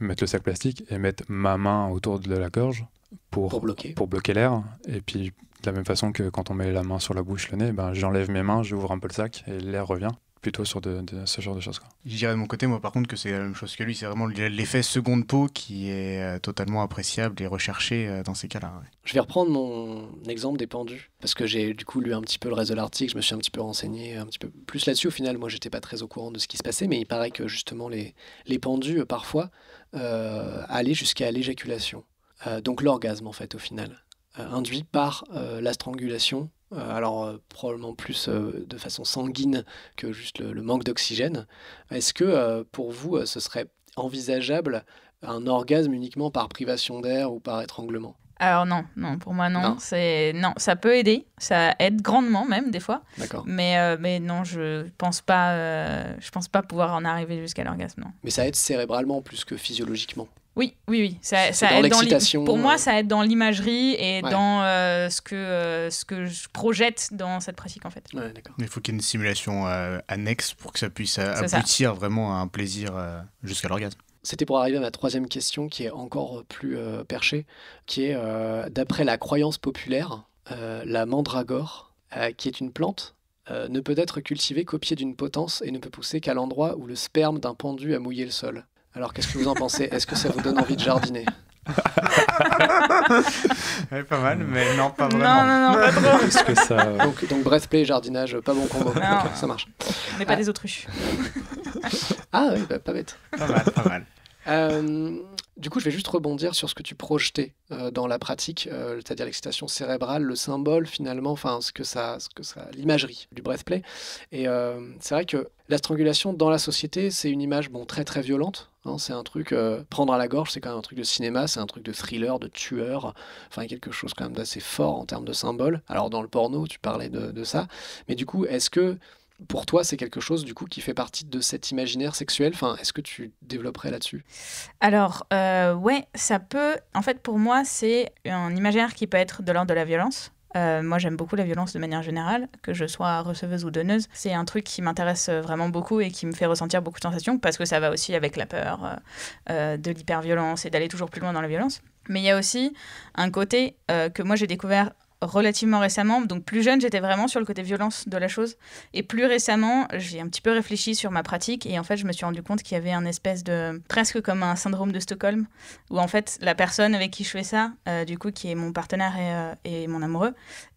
mettre le sac plastique et mettre ma main autour de la gorge pour, bloquer, pour bloquer l'air. Et puis, de la même façon que quand on met la main sur la bouche, le nez, ben, j'enlève mes mains, j'ouvre un peu le sac et l'air revient plutôt sur de, ce genre de choses. Quoi. Je dirais de mon côté, moi par contre, que c'est la même chose que lui. C'est vraiment l'effet seconde peau qui est euh, totalement appréciable et recherché euh, dans ces cas-là. Je vais reprendre mon exemple des pendus, parce que j'ai du coup lu un petit peu le reste de l'article, je me suis un petit peu renseigné un petit peu plus là-dessus. Au final, moi, j'étais pas très au courant de ce qui se passait, mais il paraît que justement, les, les pendus, euh, parfois, allaient jusqu'à l'éjaculation. donc l'orgasme, en fait, au final, induit par la strangulation euh, alors euh, probablement plus euh, de façon sanguine que juste le, manque d'oxygène. Est-ce que pour vous, ce serait envisageable un orgasme uniquement par privation d'air ou par étranglement alors non, non, pour moi non. C'est non, ça peut aider, ça aide grandement même des fois. D'accord. Mais mais non, je pense pas, je pense pas pouvoir en arriver jusqu'à l'orgasme. Non. Mais ça aide cérébralement plus que physiologiquement. Oui, oui, oui. Ça, dans pour moi, euh. ça aide dans l'imagerie et dans euh, ce, que, euh, ce que je projette dans cette pratique, en fait. il faut qu'il y ait une simulation annexe pour que ça puisse aboutir vraiment à un plaisir jusqu'à l'orgasme. C'était pour arriver à ma troisième question qui est encore plus perchée, qui est d'après la croyance populaire, la mandragore, qui est une plante ne peut être cultivée qu'au pied d'une potence et ne peut pousser qu'à l'endroit où le sperme d'un pendu a mouillé le sol. Alors qu'est-ce que vous en pensez Est-ce que ça vous donne envie de jardiner pas mal, mais non, pas vraiment. Non, non, non, que ça... donc, donc play, jardinage, pas bon combo. ça marche. On n'est pas ah. des autruches. ah oui, bah, pas bête. Pas mal, pas mal. Euh, du coup, je vais juste rebondir sur ce que tu projetais euh, dans la pratique, euh, c'est-à-dire l'excitation cérébrale, le symbole finalement, enfin ce que ça, ce que ça, l'imagerie du breathplay. Et c'est vrai que la strangulation dans la société, c'est une image bon très très violente. Hein. c'est un truc prendre à la gorge, c'est quand même un truc de cinéma, c'est un truc de thriller, de tueur, enfin quelque chose quand même d'assez fort en termes de symbole. Alors dans le porno, tu parlais de ça, mais du coup, est-ce que pour toi, c'est quelque chose du coup qui fait partie de cet imaginaire sexuel. Enfin, est-ce que tu développerais là-dessus Alors, euh, ouais, ça peut. En fait, pour moi, c'est un imaginaire qui peut être de l'ordre de la violence. Euh, moi, j'aime beaucoup la violence de manière générale, que je sois receveuse ou donneuse. C'est un truc qui m'intéresse euh, vraiment beaucoup et qui me fait ressentir beaucoup de sensations parce que ça va aussi avec la peur euh, de l'hyperviolence et d'aller toujours plus loin dans la violence. Mais il y a aussi un côté que moi j'ai découvert relativement récemment. Donc plus jeune, j'étais vraiment sur le côté violence de la chose. Et plus récemment, j'ai un petit peu réfléchi sur ma pratique et en fait, je me suis rendu compte qu'il y avait un espèce de presque comme un syndrome de Stockholm où en fait la personne avec qui je fais ça, euh, du coup, qui est mon partenaire et, euh, mon amoureux,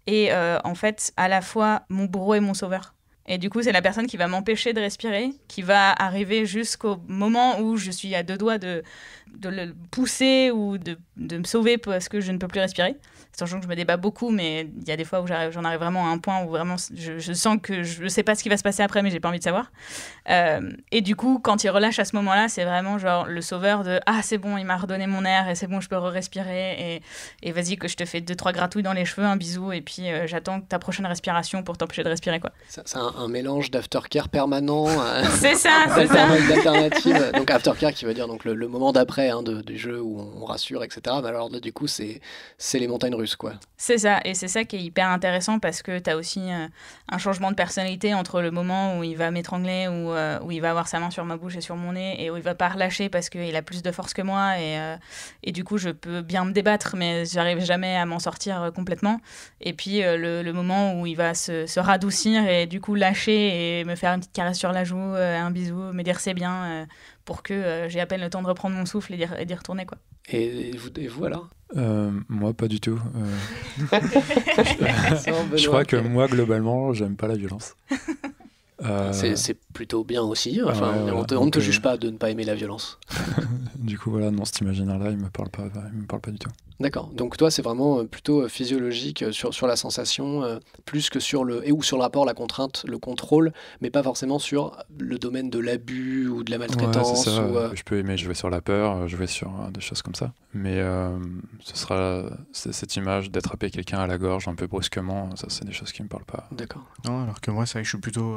est euh, en fait à la fois mon bourreau et mon sauveur. Et du coup, c'est la personne qui va m'empêcher de respirer, qui va arriver jusqu'au moment où je suis à deux doigts de, le pousser ou de me sauver parce que je ne peux plus respirer. Sachant que je me débat beaucoup, mais il y a des fois où j'en arrive, vraiment à un point où vraiment je, sens que je ne sais pas ce qui va se passer après, mais j'ai pas envie de savoir. Euh, et du coup, quand il relâche à ce moment-là, c'est vraiment genre le sauveur de Ah, c'est bon, il m'a redonné mon air et c'est bon, je peux respirer et, vas-y, que je te fais deux, trois gratouilles dans les cheveux, un bisou, et puis euh, j'attends ta prochaine respiration pour t'empêcher de respirer. quoi. C'est un, mélange d'aftercare permanent. Euh, c'est ça, c'est donc, aftercare qui veut dire donc, le, moment d'après hein, du jeu où on rassure, etc. Mais alors, du coup, c'est les montagnes russes. C'est ça, et c'est ça qui est hyper intéressant parce que tu as aussi euh, un changement de personnalité entre le moment où il va m'étrangler, euh, où, il va avoir sa main sur ma bouche et sur mon nez, et où il va pas relâcher parce qu'il a plus de force que moi, et, euh, du coup je peux bien me débattre, mais j'arrive jamais à m'en sortir complètement. Et puis le, moment où il va se, radoucir et du coup lâcher et me faire une petite caresse sur la joue, un bisou, me dire c'est bien, pour que j'ai à peine le temps de reprendre mon souffle et d'y retourner, quoi. Et vous, et vous alors euh, moi, pas du tout. Euh. je, crois que moi, globalement, j'aime pas la violence. Euh. C'est plutôt bien aussi. Ah on, on ne te juge pas de ne pas aimer la violence. du coup, voilà, non, cet imaginaire-là, il me parle pas. Il me parle pas du tout. D'accord. Donc toi, c'est vraiment euh, plutôt euh, physiologique euh, sur, la sensation, plus que sur le et ou sur le rapport, la contrainte, le contrôle, mais pas forcément sur le domaine de l'abus ou de la maltraitance. Je peux aimer vais sur la peur, vais sur des choses comme ça. Mais ce sera cette image d'attraper quelqu'un à la gorge un peu brusquement. Ça, c'est des choses qui me parlent pas. D'accord. Non, alors que moi, c'est vrai que je suis plutôt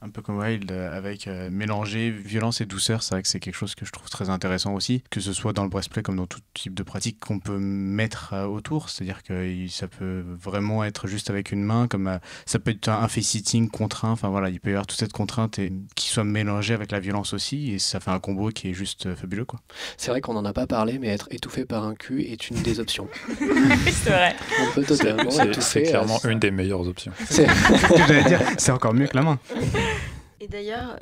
un peu comme Wild, euh, avec euh, mélanger violence et douceur. C'est vrai que c'est quelque chose que je trouve très intéressant aussi, que ce soit dans le breastplay comme dans tout type de pratique qu'on peut mettre euh, autour. C'est-à-dire que ça peut vraiment être juste avec une main, comme ça peut être un, face-sitting contraint. Enfin voilà, il peut y avoir toute cette contrainte et qui soit mélangée avec la violence aussi, et ça fait un combo qui est juste fabuleux. quoi. C'est vrai qu'on n'en a pas parlé, mais être étouffé par un cul est une des options. c'est vrai. C'est clairement une des meilleures options. C'est encore mieux que la main. Et d'ailleurs,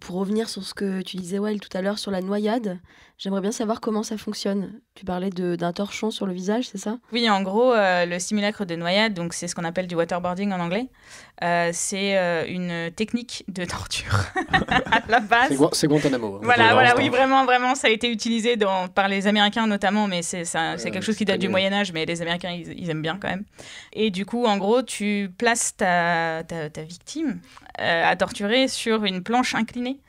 pour revenir sur ce que tu disais, Wael, tout à l'heure sur la noyade, j'aimerais bien savoir comment ça fonctionne. Tu parlais d'un torchon sur le visage, c'est ça Oui, en gros, euh, le simulacre de noyade, donc c'est ce qu'on appelle du waterboarding en anglais, euh, c'est euh, une technique de torture à la base. C'est Guantanamo. Hein. voilà, voilà, oui, vraiment, vraiment, ça a été utilisé dans, par les Américains notamment, mais c'est quelque chose qui date du Moyen Âge, mais les Américains, ils, aiment bien quand même. Et du coup, en gros, tu places ta, ta, ta victime euh, à torturer sur une planche inclinée.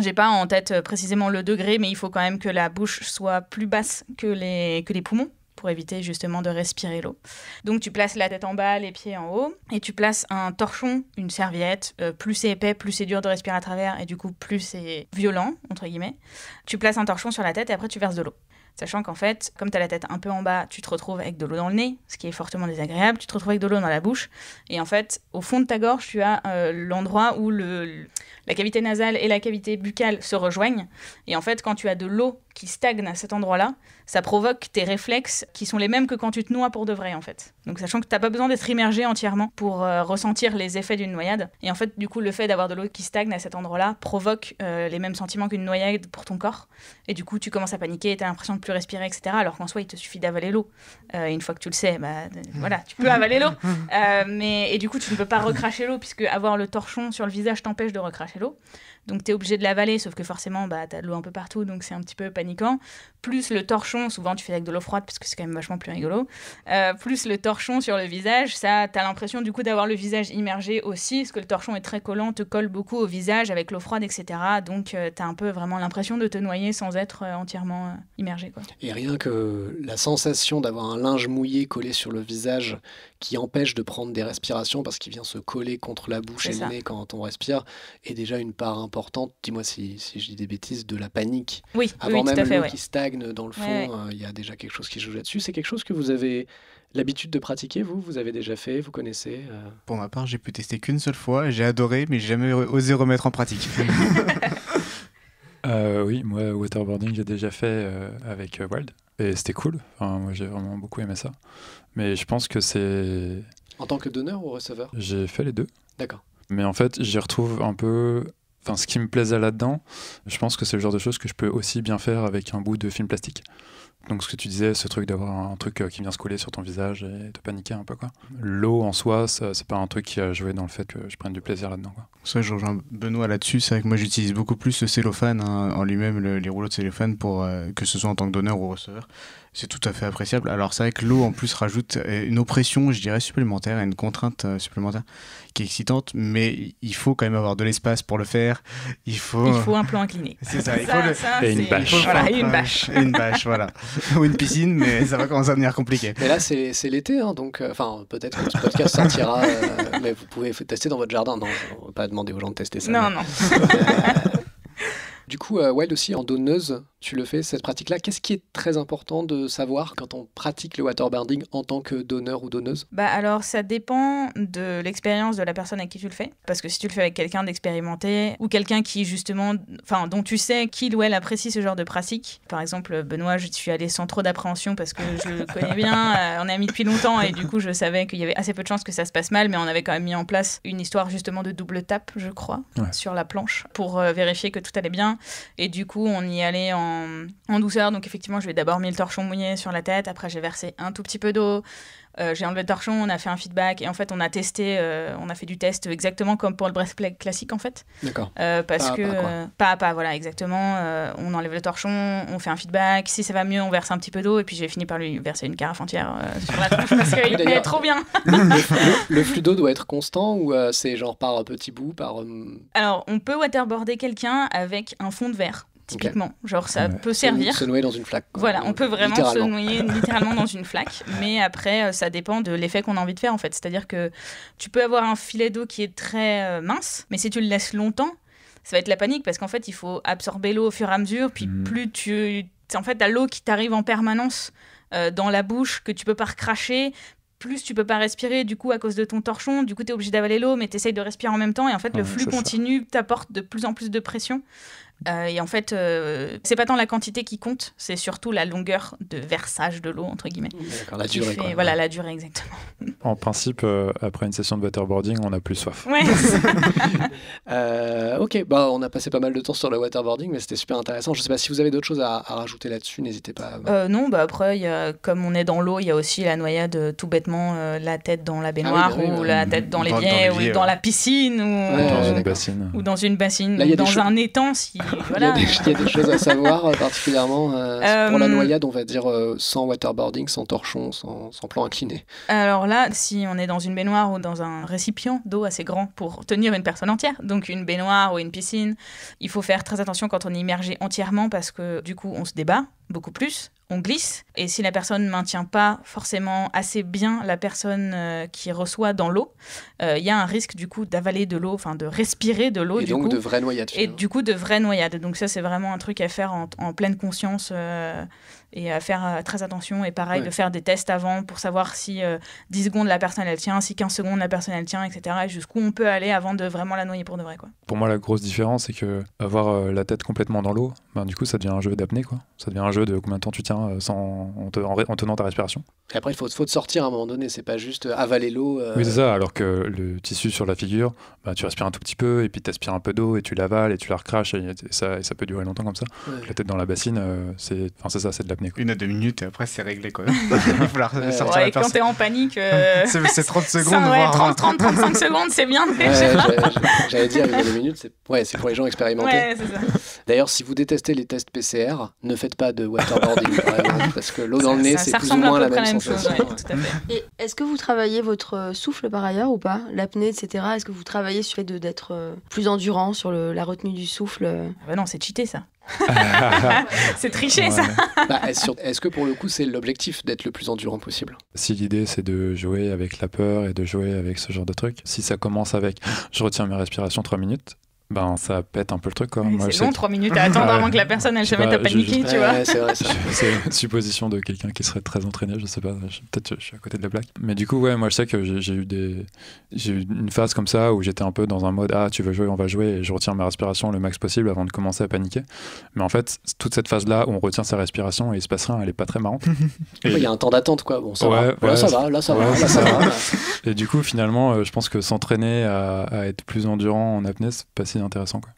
J'ai pas en tête euh, précisément le degré, mais il faut quand même que la bouche soit plus basse que les, que les poumons pour éviter justement de respirer l'eau. Donc tu places la tête en bas, les pieds en haut, et tu places un torchon, une serviette. Euh, plus c'est épais, plus c'est dur de respirer à travers, et du coup plus c'est violent, entre guillemets. Tu places un torchon sur la tête et après tu verses de l'eau. Sachant qu'en fait, comme tu as la tête un peu en bas, tu te retrouves avec de l'eau dans le nez, ce qui est fortement désagréable, tu te retrouves avec de l'eau dans la bouche, et en fait, au fond de ta gorge, tu as euh, l'endroit où le, la cavité nasale et la cavité buccale se rejoignent, et en fait, quand tu as de l'eau qui stagne à cet endroit-là, ça provoque tes réflexes qui sont les mêmes que quand tu te noies pour de vrai en fait. Donc sachant que tu t'as pas besoin d'être immergé entièrement pour euh, ressentir les effets d'une noyade. Et en fait du coup le fait d'avoir de l'eau qui stagne à cet endroit-là provoque euh, les mêmes sentiments qu'une noyade pour ton corps. Et du coup tu commences à paniquer, tu as l'impression de ne plus respirer, etc. Alors qu'en soi il te suffit d'avaler l'eau. Euh, une fois que tu le sais, bah, voilà, tu peux avaler l'eau. mais et du coup tu ne peux pas recracher l'eau puisque avoir le torchon sur le visage t'empêche de recracher l'eau. Donc tu es obligé de l'avaler, sauf que forcément, bah, tu as de l'eau un peu partout, donc c'est un petit peu paniquant. Plus le torchon, souvent tu fais avec de l'eau froide, parce que c'est quand même vachement plus rigolo. Euh, plus le torchon sur le visage, ça, tu as l'impression du coup d'avoir le visage immergé aussi, parce que le torchon est très collant, te colle beaucoup au visage avec l'eau froide, etc. Donc euh, tu as un peu vraiment l'impression de te noyer sans être euh, entièrement immergé. Et rien que la sensation d'avoir un linge mouillé collé sur le visage qui empêche de prendre des respirations parce qu'il vient se coller contre la bouche et le nez quand on respire, est déjà une part importante, dis-moi si, je dis des bêtises, de la panique. Oui, Avant même tout qui stagne dans le fond, euh, il y a déjà quelque chose qui joue là-dessus. C'est quelque chose que vous avez l'habitude de pratiquer, vous Vous avez déjà fait Vous connaissez euh? Pour ma part, j'ai pu tester qu'une seule fois, j'ai adoré, mais j'ai jamais osé remettre en pratique. Euh, oui, moi, waterboarding, j'ai déjà fait avec Wild. Et c'était cool. moi, j'ai vraiment beaucoup aimé ça. Mais je pense que c'est. En tant que donneur ou receveur J'ai fait les deux. D'accord. Mais en fait, j'y retrouve un peu. Enfin, ce qui me plaisait là-dedans, je pense que c'est le genre de choses que je peux aussi bien faire avec un bout de film plastique. Donc ce que tu disais, ce truc d'avoir un truc euh, qui vient se coller sur ton visage et te paniquer un peu quoi. L'eau en soi, c'est pas un truc qui a joué dans le fait que je prenne du plaisir là-dedans quoi. Ça, je rejoins Benoît là-dessus. C'est vrai que moi j'utilise beaucoup plus le cellophane hein, en lui-même, les rouleaux de cellophane pour euh, que ce soit en tant que donneur ou receveur. C'est tout à fait appréciable. Alors c'est vrai que l'eau en plus rajoute euh, une oppression, je dirais, supplémentaire et une contrainte supplémentaire qui est excitante, mais il faut quand même avoir de l'espace pour le faire. Il faut. Il faut un plan incliné. C'est ça. il faut et, une bâche. Voilà, une bâche. et une bâche. voilà. ou une piscine, mais ça va commencer à devenir compliqué. Mais là, c'est l'été, hein, donc euh, enfin peut-être que ce podcast sortira, euh, mais vous pouvez tester dans votre jardin. Non, on va pas demander aux gens de tester ça. Non, non. Du coup, euh, Wild aussi en donneuse, tu le fais, cette pratique-là. Qu'est-ce qui est très important de savoir quand on pratique le waterboarding en tant que donneur ou donneuse Bah alors, ça dépend de l'expérience de la personne à qui tu le fais. Parce que si tu le fais avec quelqu'un d'expérimenté ou quelqu'un qui justement, enfin, dont tu sais qu'il ou elle apprécie ce genre de pratique. Par exemple, Benoît, je suis allé sans trop d'appréhension parce que je le connais bien, euh, on est amis depuis longtemps et du coup, je savais qu'il y avait assez peu de chances que ça se passe mal, mais on avait quand même mis en place une histoire justement de double tape, je crois, sur la planche pour euh, vérifier que tout allait bien et du coup, on y allait en, douceur. Donc, effectivement, je vais d'abord mis le torchon mouillé sur la tête. Après, j'ai versé un tout petit peu d'eau. Euh, j'ai enlevé le torchon, on a fait un feedback et en fait on a testé, euh, on a fait du test exactement comme pour le breastplate classique en fait. D'accord. Euh, parce que pas à pas, voilà exactement. on enlève le torchon, on fait un feedback. Si ça va mieux, on verse un petit peu d'eau et puis j'ai fini par lui verser une carafe entière sur la tronche parce qu'il est trop bien. le, flux d'eau doit être constant ou c'est genre par petit bout, par. Alors on peut waterboarder quelqu'un avec un fond de verre typiquement. Genre, ça peut servir. Se noyer dans une flaque. Voilà, on peut vraiment se noyer littéralement dans une flaque. Mais après, euh, ça dépend de l'effet qu'on a envie de faire, en fait. C'est-à-dire que tu peux avoir un filet d'eau qui est très euh, mince, mais si tu le laisses longtemps, ça va être la panique parce qu'en fait, il faut absorber l'eau au fur et à mesure. Puis mhm. plus tu. En fait, t'as l'eau qui t'arrive en permanence euh, dans la bouche que tu peux pas recracher, plus tu peux pas respirer du coup à cause de ton torchon, du coup tu es obligé d'avaler l'eau mais tu essayes de respirer en même temps et en fait le flux continu t'apporte de plus en plus de pression euh, et en fait, euh, c'est pas tant la quantité qui compte, c'est surtout la longueur de versage de l'eau, entre guillemets. D'accord, la durée. Voilà, la durée, exactement. En principe, euh, après une session de waterboarding, on n'a plus soif. Ouais. ok, bah, on a passé pas mal de temps sur le waterboarding, mais c'était super intéressant. Je sais pas si vous avez d'autres choses à, rajouter là-dessus, n'hésitez pas. non, bah, après, comme on est dans l'eau, il y a aussi la noyade tout bêtement, la tête dans la ah baignoire, bah ou bah la tête dans les ou dans la piscine, ou, dans une bassine. Ou dans une bassine, ou dans un étang si ah, il, y a des, choses à savoir, euh, particulièrement euh, pour la euh, noyade, on va dire sans waterboarding, sans torchon, sans, sans, plan incliné. Alors là, si on est dans une baignoire ou dans un récipient d'eau assez grand pour tenir une personne entière, donc une baignoire ou une piscine, il faut faire très attention quand on est immergé entièrement parce que du coup, on se débat beaucoup plus, on glisse. Et si la personne ne maintient pas forcément assez bien la personne euh, qui reçoit dans l'eau, euh, il y a un risque du coup d'avaler de l'eau, enfin de respirer de l'eau. Et du donc coup, de vraies noyades. Et du coup de vraies noyades. Donc ça c'est vraiment un truc à faire en, pleine conscience. Euh, et à faire euh, très attention. Et pareil, de faire des tests avant pour savoir si 10 euh, secondes la personne elle tient, si 15 secondes la personne elle tient, etc. Et jusqu'où on peut aller avant de vraiment la noyer pour de vrai. Quoi. Pour moi, la grosse différence, c'est que avoir euh, la tête complètement dans l'eau, ben, du coup, ça devient un jeu d'apnée. quoi. Ça devient un jeu de combien de temps tu tiens sans, en, te, en, tenant ta respiration. Et après, il faut, faut te sortir à un moment donné. C'est pas juste avaler l'eau. Oui, c'est ça. Alors que le tissu sur la figure, ben, tu respires un tout petit peu et puis tu aspires un peu d'eau et tu l'avales et tu la recraches et, ça, et ça peut durer longtemps comme ça. La tête dans la bassine, c'est ça, c'est de la une à deux minutes et après c'est réglé quoi. Il faut euh, la sortir ouais, la et quand t'es en panique. Euh, c'est 30 secondes. 30, 35 secondes, c'est bien J'allais dire une à deux minutes, c'est pour les gens expérimentés. D'ailleurs, si vous détestez les tests PCR, ne faites pas de waterboarding parce que l'eau dans le nez, c'est plus ou moins la même, chose. est-ce que vous travaillez votre euh, souffle par ailleurs ou pas L'apnée, etc. Est-ce que vous travaillez sur le fait d'être plus endurant sur la retenue du souffle ah bah Non, c'est cheaté ça. c'est triché ça. Bah, est-ce que pour le coup c'est l'objectif d'être le plus endurant possible Si l'idée c'est de jouer avec la peur et de jouer avec ce genre de truc, si ça commence avec je retiens mes respirations 3 minutes, ben ça pète un peu le truc quoi. C'est long, trois minutes à attendre ah avant que la personne elle se mette à paniquer, tu vois. c'est une supposition de quelqu'un qui serait très entraîné, je sais pas. Peut-être je suis à côté de la plaque. Mais du coup, ouais, moi je sais que j'ai eu des, j'ai eu une phase comme ça où j'étais un peu dans un mode ah tu veux jouer, on va jouer et je retiens ma respiration le max possible avant de commencer à paniquer. Mais en fait, toute cette phase là où on retient sa respiration et il se passe rien, elle est pas très marrante. Il y a un temps d'attente quoi. Bon ça va, ça va, là ça va, là ça va. Et du coup, finalement, euh, je pense que s'entraîner à, être plus endurant en apnée, c'est pas si intéressant. Quoi.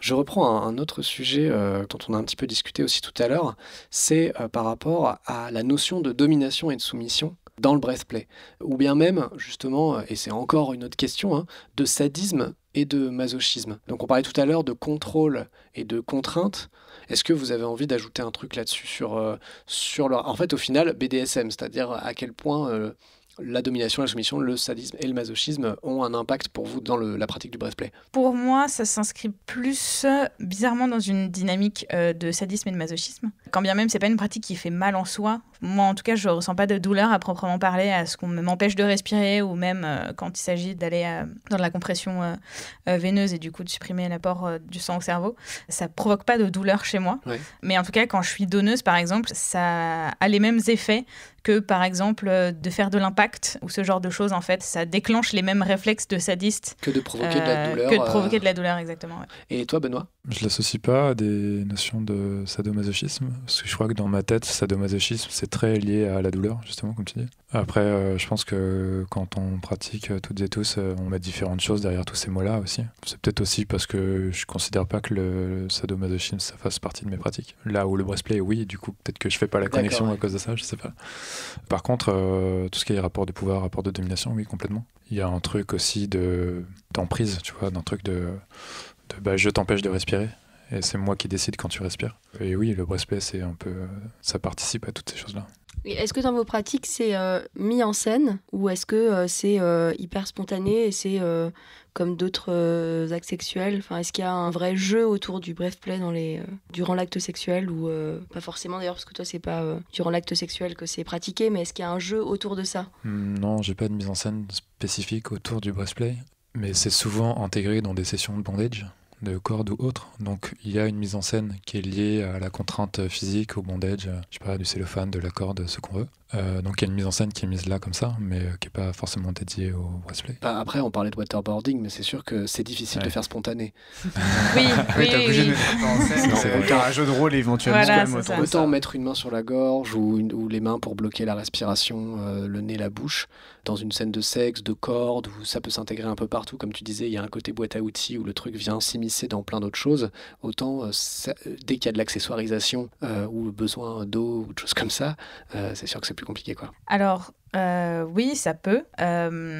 Je reprends un, autre sujet euh, dont on a un petit peu discuté aussi tout à l'heure, c'est euh, par rapport à la notion de domination et de soumission dans le breathplay, ou bien même, justement, euh, et c'est encore une autre question, hein, de sadisme et de masochisme. Donc on parlait tout à l'heure de contrôle et de contrainte. Est-ce que vous avez envie d'ajouter un truc là-dessus sur, euh, sur leur... En fait, au final, BDSM, c'est-à-dire à quel point la domination, la soumission, le sadisme et le masochisme ont un impact pour vous dans la pratique du breastplay Pour moi, ça s'inscrit plus euh, bizarrement dans une dynamique euh, de sadisme et de masochisme. Quand bien même, c'est pas une pratique qui fait mal en soi. Moi, en tout cas, je ne ressens pas de douleur à proprement parler à ce qu'on m'empêche de respirer ou même euh, quand il s'agit d'aller dans la compression veineuse et du coup de supprimer l'apport du sang au cerveau. Ça provoque pas de douleur chez moi. Mais en tout cas, quand je suis donneuse, par exemple, ça a les mêmes effets que par exemple euh, de faire de l'impact ou ce genre de choses en fait ça déclenche les mêmes réflexes de sadiste que de provoquer de la euh, douleur que de provoquer de euh, la douleur exactement et toi Benoît je l'associe pas à des notions de sadomasochisme parce que je crois que dans ma tête sadomasochisme c'est très lié à la douleur justement comme tu dis après je pense que quand on pratique toutes et tous on met différentes choses derrière tous ces mots là aussi c'est peut-être aussi parce que je considère pas que le sadomasochisme ça fasse partie de mes pratiques là où le breastplay oui du coup peut-être que je fais pas la connexion à cause de ça je sais pas par contre, euh, tout ce qui est rapport de pouvoir, rapport de domination, oui, complètement. Il y a un truc aussi de d'emprise, tu vois, d'un truc de, bah, je t'empêche de respirer et c'est moi qui décide quand tu respires. Et oui, le respect c'est un peu, ça participe à toutes ces choses-là. Est-ce que dans vos pratiques, c'est euh, mis en scène ou est-ce que euh, c'est euh, hyper spontané et c'est comme d'autres actes sexuels enfin, Est-ce qu'il y a un vrai jeu autour du bref play dans les, durant l'acte sexuel ou pas forcément d'ailleurs parce que toi, c'est pas durant l'acte sexuel que c'est pratiqué, mais est-ce qu'il y a un jeu autour de ça mmh, Non, j'ai pas de mise en scène spécifique autour du bref play mais c'est souvent intégré dans des sessions de bondage de corde ou autre, Donc il y a une mise en scène qui est liée à la contrainte physique, au bondage, euh, je sais pas, du cellophane, de la corde, ce qu'on veut. Euh, donc il y a une mise en scène qui est mise là comme ça, mais euh, qui n'est pas forcément dédiée au breastplay. Bah, après, on parlait de waterboarding, mais c'est sûr que c'est difficile de faire spontané. oui, oui, oui, C'est un jeu de rôle éventuellement. autant, mettre une main sur la gorge ou, les mains pour bloquer la respiration, le nez, la bouche, dans une scène de sexe, de corde, où ça peut s'intégrer un peu partout. Comme tu disais, il y a un côté boîte à outils où le truc vient s'immiscer c'est dans plein d'autres choses, autant euh, euh, dès qu'il y a de l'accessoirisation euh, ou besoin d'eau ou de choses comme ça, c'est sûr que c'est plus compliqué. Quoi. Alors, oui, ça peut.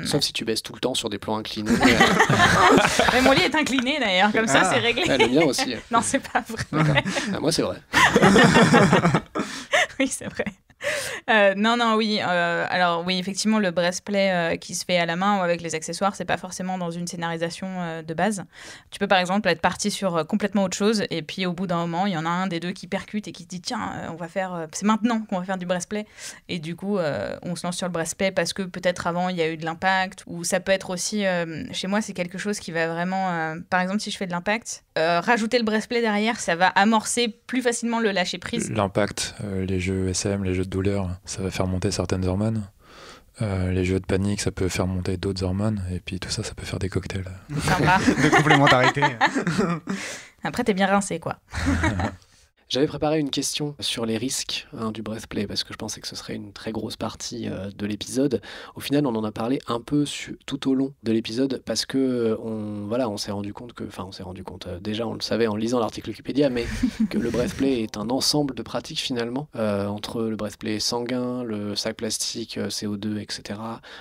Sauf si tu baisses tout le temps sur des plans inclinés. Mais mon lit est incliné d'ailleurs, comme ça ah. c'est réglé. Ah, le aussi. non, c'est pas vrai. Ah, moi c'est vrai. oui, c'est vrai. Euh, non, non, oui. Euh, alors oui, effectivement, le breastplay euh, qui se fait à la main ou avec les accessoires, c'est pas forcément dans une scénarisation de base. Tu peux par exemple être parti sur complètement autre chose et puis au bout d'un moment, il y en a un des deux qui percute et qui se dit tiens, on va faire, c'est maintenant qu'on va faire du breastplay. Et du coup, on se lance sur le breastplay parce que peut-être avant il y a eu de l'impact ou ça peut être aussi. chez moi, c'est quelque chose qui va vraiment. par exemple, si je fais de l'impact, rajouter le breastplay derrière, ça va amorcer plus facilement le lâcher prise. L'impact, les jeux SM, les jeux douleur, ça va faire monter certaines hormones. Euh, les jeux de panique, ça peut faire monter d'autres hormones, et puis tout ça, ça peut faire des cocktails. de complémentarité. Après, t'es bien rincé, quoi. J'avais préparé une question sur les risques hein, du breathplay parce que je pensais que ce serait une très grosse partie euh, de l'épisode. Au final, on en a parlé un peu tout au long de l'épisode parce que euh, on voilà, on s'est rendu compte que, enfin, on s'est rendu compte. Euh, déjà, on le savait en lisant l'article Wikipédia, mais que le breathplay est un ensemble de pratiques finalement entre le breathplay sanguin, le sac plastique, CO2, etc.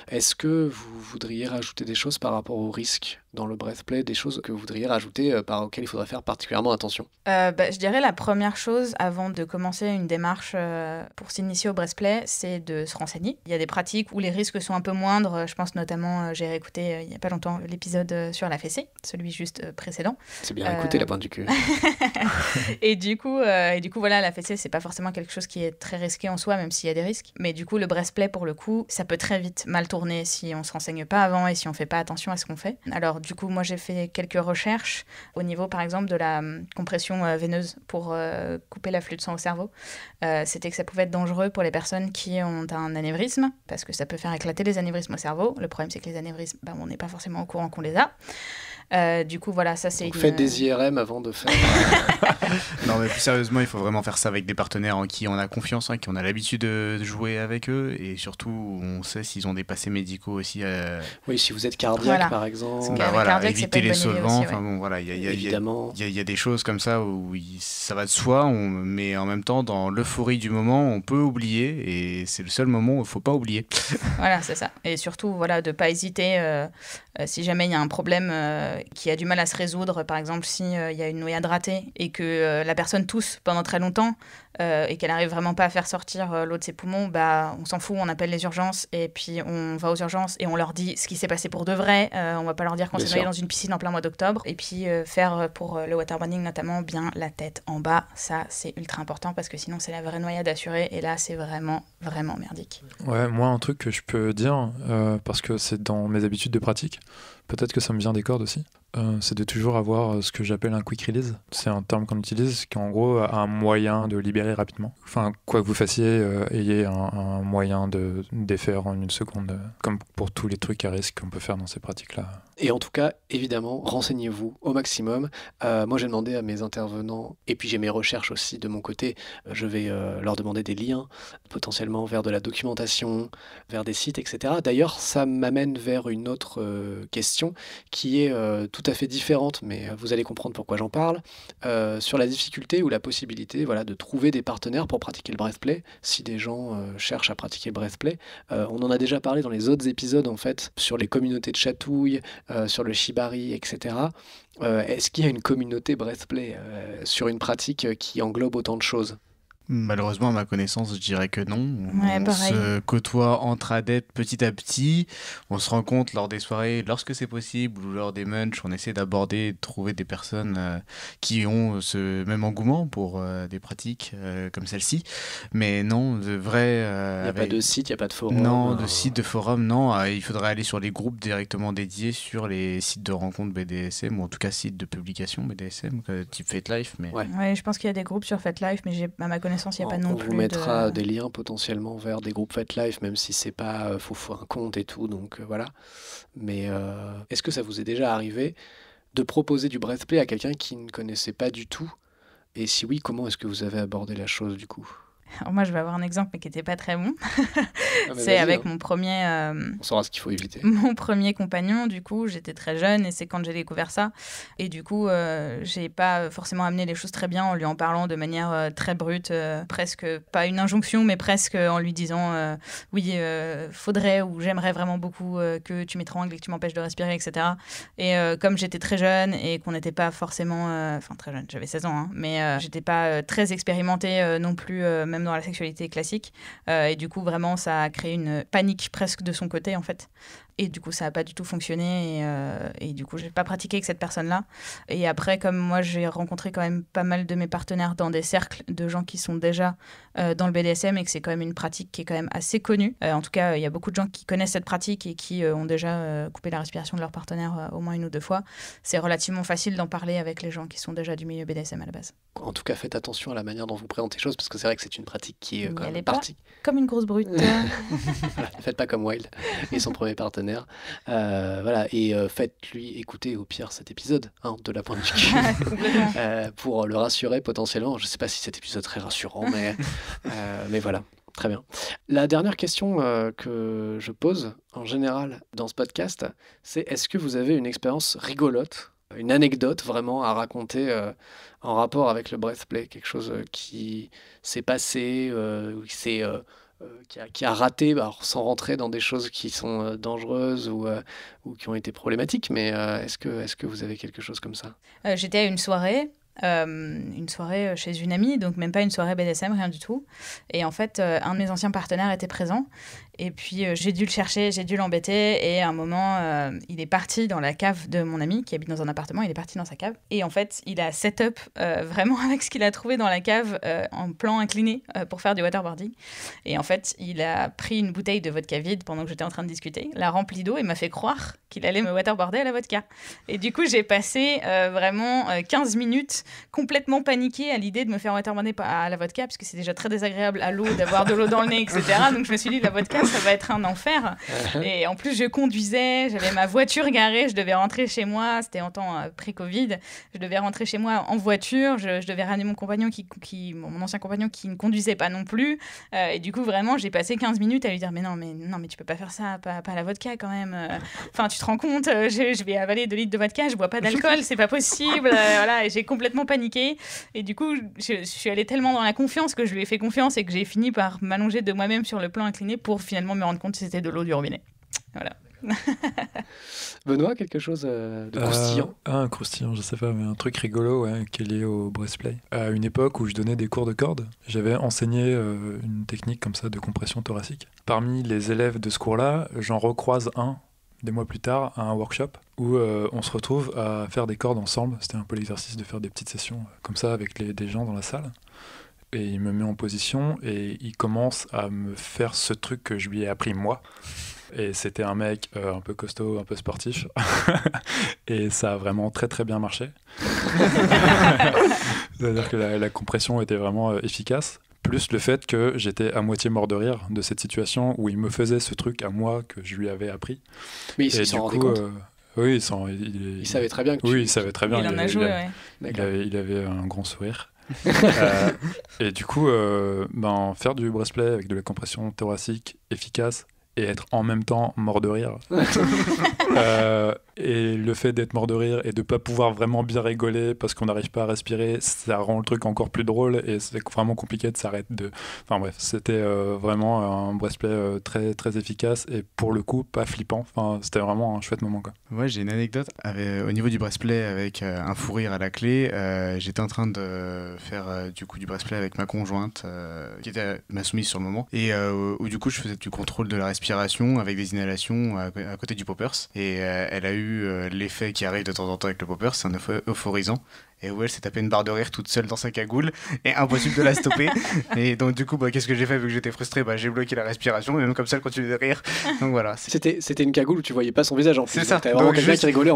Est-ce que vous voudriez rajouter des choses par rapport aux risques dans le breastplay des choses que vous voudriez rajouter euh, par auxquelles il faudrait faire particulièrement attention euh, bah, Je dirais la première chose avant de commencer une démarche euh, pour s'initier au breastplay, c'est de se renseigner. Il y a des pratiques où les risques sont un peu moindres. Je pense notamment, j'ai réécouté il n'y a pas longtemps l'épisode sur la fessée, celui juste précédent. C'est bien écouté la pointe du cul. et du coup, et du coup voilà, la fessée c'est pas forcément quelque chose qui est très risqué en soi, même s'il y a des risques. Mais du coup, le breastplay pour le coup, ça peut très vite mal tourner si on se renseigne pas avant et si on fait pas attention à ce qu'on fait. Alors du coup, moi, j'ai fait quelques recherches au niveau, par exemple, de la euh, compression euh, veineuse pour euh, couper la de sang au cerveau. C'était que ça pouvait être dangereux pour les personnes qui ont un anévrisme, parce que ça peut faire éclater les anévrismes au cerveau. Le problème, c'est que les anévrismes, ben, on n'est pas forcément au courant qu'on les a. Euh, du coup, voilà, ça c'est. Une... Faites des euh, IRM avant de faire. non, mais plus sérieusement, il faut vraiment faire ça avec des partenaires en qui on a confiance, en hein, qui on a l'habitude de jouer avec eux, et surtout, on sait s'ils ont des passés médicaux aussi. Euh, oui, si vous êtes cardiaque par exemple. Bah, voilà, éviter les solvants. voilà, il y, a des choses comme ça où ça va de soi, on, mais en même temps, dans l'euphorie du moment, on peut oublier, et c'est le seul moment où il faut pas oublier. voilà, c'est ça. Et surtout, voilà, de pas hésiter. Euh, si jamais il y a un problème euh, qui a du mal à se résoudre, par exemple s'il euh, il y a une noyade ratée et que la personne tousse pendant très longtemps, euh, et qu'elle n'arrive vraiment pas à faire sortir euh, l'eau de ses poumons, bah, on s'en fout, on appelle les urgences et puis on va aux urgences et on leur dit ce qui s'est passé pour de vrai. Euh, on va pas leur dire qu'on s'est noyé dans une piscine en plein mois d'octobre. Et puis faire pour le waterboarding notamment bien la tête en bas, ça c'est ultra important parce que sinon c'est la vraie noyade assurée et là c'est vraiment vraiment merdique. Ouais, moi un truc que je peux dire parce que c'est dans mes habitudes de pratique, peut-être que ça me vient des cordes aussi. Euh, c'est de toujours avoir euh, ce que j'appelle un quick release. C'est un terme qu'on utilise qui, en gros, a un moyen de libérer rapidement. Enfin, quoi que vous fassiez, euh, ayez un, moyen de défaire en une seconde, comme pour tous les trucs à risque qu'on peut faire dans ces pratiques-là. Et en tout cas, évidemment, renseignez-vous au maximum. moi, j'ai demandé à mes intervenants, et puis j'ai mes recherches aussi de mon côté, je vais leur demander des liens, potentiellement vers de la documentation, vers des sites, etc. D'ailleurs, ça m'amène vers une autre question qui est tout tout à fait différente, mais euh, vous allez comprendre pourquoi j'en parle, euh, sur la difficulté ou la possibilité voilà, de trouver des partenaires pour pratiquer le breathplay, si des gens euh, cherchent à pratiquer le breathplay. on en a déjà parlé dans les autres épisodes, en fait, sur les communautés de chatouille, sur le shibari, etc. Est-ce qu'il y a une communauté breathplay sur une pratique qui englobe autant de choses Malheureusement, à ma connaissance, je dirais que non. on se côtoie entre adeptes petit à petit. On se rencontre lors des soirées, lorsque c'est possible, ou lors des munchs. On essaie d'aborder, trouver des personnes euh, qui ont ce même engouement pour euh, des pratiques euh, comme celle-ci. Mais non, de vrai. il n'y a pas de site, il n'y a pas de forum. Non, de site, de forum, non. il faudrait aller sur les groupes directement dédiés sur les sites de rencontres BDSM, ou en tout cas sites de publication BDSM, type FetLife. Mais... Ouais. je pense qu'il y a des groupes sur life mais à ma connaissance, on vous mettra des liens potentiellement vers des groupes Life, même si c'est pas. Euh, faut faut un compte et tout, donc euh, voilà. Mais euh, est-ce que ça vous est déjà arrivé de proposer du breathplay à quelqu'un qui ne connaissait pas du tout Et si oui, comment est-ce que vous avez abordé la chose du coup alors moi, je vais avoir un exemple, mais qui n'était pas très bon. Ah, c'est avec hein. mon premier. Euh, On saura ce qu'il faut éviter. Mon premier compagnon, du coup, j'étais très jeune et c'est quand j'ai découvert ça. Et du coup, je euh, j'ai pas forcément amené les choses très bien en lui en parlant de manière euh, très brute, presque pas une injonction, mais presque en lui disant oui, faudrait ou j'aimerais vraiment beaucoup que tu m'étrangles et que tu m'empêches de respirer, etc. Et comme j'étais très jeune et qu'on n'était pas forcément. Enfin, très jeune, j'avais 16 ans, hein, mais j'étais pas très expérimentée non plus même dans la sexualité classique. Euh, et du coup, vraiment, ça a créé une panique presque de son côté, en fait. Et du coup, ça n'a pas du tout fonctionné. Et, euh, et du coup, je n'ai pas pratiqué avec cette personne-là. Et après, comme moi, j'ai rencontré quand même pas mal de mes partenaires dans des cercles de gens qui sont déjà euh, dans le BDSM et que c'est quand même une pratique qui est quand même assez connue. Euh, en tout cas, il y a beaucoup de gens qui connaissent cette pratique et qui ont déjà coupé la respiration de leur partenaire au moins une ou deux fois. C'est relativement facile d'en parler avec les gens qui sont déjà du milieu BDSM à la base. En tout cas, faites attention à la manière dont vous présentez les choses parce que c'est vrai que c'est une pratique qui est quand même Comme une grosse brute. Ne faites pas comme Wild et son premier partenaire. Euh, voilà, et euh, faites-lui écouter au pire cet épisode hein, de la pointe du cul euh, pour le rassurer potentiellement. Je sais pas si cet épisode est rassurant, mais, mais voilà. Très bien. La dernière question que je pose en général dans ce podcast, c'est est-ce que vous avez une expérience rigolote, une anecdote vraiment à raconter en rapport avec le breathplay, quelque chose qui s'est passé, euh, qui s'est euh, qui a, raté, bah, sans rentrer dans des choses qui sont euh, dangereuses ou, euh, ou qui ont été problématiques, mais est-ce que, est que vous avez quelque chose comme ça J'étais à une soirée, une soirée chez une amie, donc même pas une soirée BDSM, rien du tout. Et en fait, un de mes anciens partenaires était présent et puis euh, j'ai dû le chercher, j'ai dû l'embêter. Et à un moment, euh, il est parti dans la cave de mon ami qui habite dans un appartement. Il est parti dans sa cave. Et en fait, il a set up euh, vraiment avec ce qu'il a trouvé dans la cave en plan incliné pour faire du waterboarding. Et en fait, il a pris une bouteille de vodka vide pendant que j'étais en train de discuter, l'a remplie d'eau et m'a fait croire qu'il allait me waterboarder à la vodka. Et du coup, j'ai passé vraiment 15 minutes complètement paniquée à l'idée de me faire waterboarder à la vodka puisque c'est déjà très désagréable à l'eau d'avoir de l'eau dans le nez, etc. Donc je me suis dit, la vodka, ça va être un enfer. et en plus, je conduisais, j'avais ma voiture garée, je devais rentrer chez moi. C'était en temps euh, pré-Covid. Je devais rentrer chez moi en voiture. Je, devais ramener mon compagnon qui, qui, mon ancien compagnon qui ne conduisait pas non plus. Euh, et du coup, vraiment, j'ai passé 15 minutes à lui dire mais non, mais non, mais tu peux pas faire ça, pas, la vodka quand même. Euh, enfin, tu te rends compte, je, vais avaler 2 litres de vodka, je bois pas d'alcool, c'est pas possible. voilà, et j'ai complètement paniqué. Et du coup, je, je suis allée tellement dans la confiance que je lui ai fait confiance et que j'ai fini par m'allonger de moi-même sur le plan incliné pour finir me rendre compte que c'était de l'eau du robinet. Benoît, quelque chose euh, de euh, croustillant ah, Un croustillant, je sais pas, mais un truc rigolo qui est lié au breastplay. À une époque où je donnais des cours de cordes, j'avais enseigné euh, une technique comme ça de compression thoracique. Parmi les élèves de ce cours-là, j'en recroise un des mois plus tard à un workshop où on se retrouve à faire des cordes ensemble. C'était un peu l'exercice de faire des petites sessions comme ça avec des gens dans la salle et il me met en position et il commence à me faire ce truc que je lui ai appris moi. Et c'était un mec euh, un peu costaud, un peu sportif. et ça a vraiment très très bien marché. C'est-à-dire que la, compression était vraiment euh, efficace. Plus le fait que j'étais à moitié mort de rire de cette situation où il me faisait ce truc à moi que je lui avais appris. Mais il s'en rendait compte. Euh, oui, il, il, savait très bien. Que Oui, il savait très bien. Il, en a joué, il avait un grand sourire. Euh, et du coup, euh, ben, faire du breastplay avec de la compression thoracique efficace et être en même temps mort de rire, euh, et le fait d'être mort de rire et de pas pouvoir vraiment bien rigoler parce qu'on n'arrive pas à respirer, ça rend le truc encore plus drôle et c'est vraiment compliqué de s'arrêter de. Enfin bref, c'était euh, vraiment un breastplay euh, très très efficace et pour le coup pas flippant. Enfin, c'était vraiment un chouette moment quoi. Ouais, j'ai une anecdote euh, au niveau du breastplay avec un fou rire à la clé. J'étais en train de faire du coup du breastplay avec ma conjointe qui était ma soumise sur le moment et où, du coup je faisais du contrôle de la respiration avec des inhalations à côté du poppers et elle a eu euh, l'effet qui arrive de temps en temps avec le popper, c'est un effet euphorisant. Et où elle s'est tapé une barre de rire toute seule dans sa cagoule et impossible de la stopper. et donc, du coup, bah, qu'est-ce que j'ai fait vu que j'étais frustré bah, J'ai bloqué la respiration et même comme ça, elle continue de rire. Donc voilà. C'était, c'était une cagoule où tu voyais pas son visage en fait. C'est ça. T'avais vraiment quelqu'un qui rigolait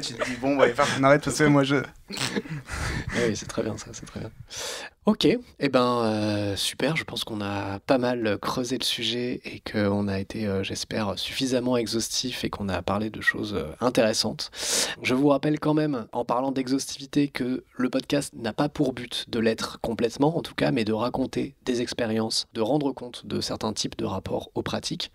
tu te dis, bon, bah, on arrête parce que moi je. oui, c'est très bien ça, c'est très bien. Ok, et eh ben euh, super, je pense qu'on a pas mal euh, creusé le sujet et qu'on a été, euh, j'espère, suffisamment exhaustif et qu'on a parlé de choses intéressantes. Je vous rappelle quand même, en parlant d'exhaustivité, que le podcast n'a pas pour but de l'être complètement, en tout cas, mais de raconter des expériences, de rendre compte de certains types de rapports aux pratiques.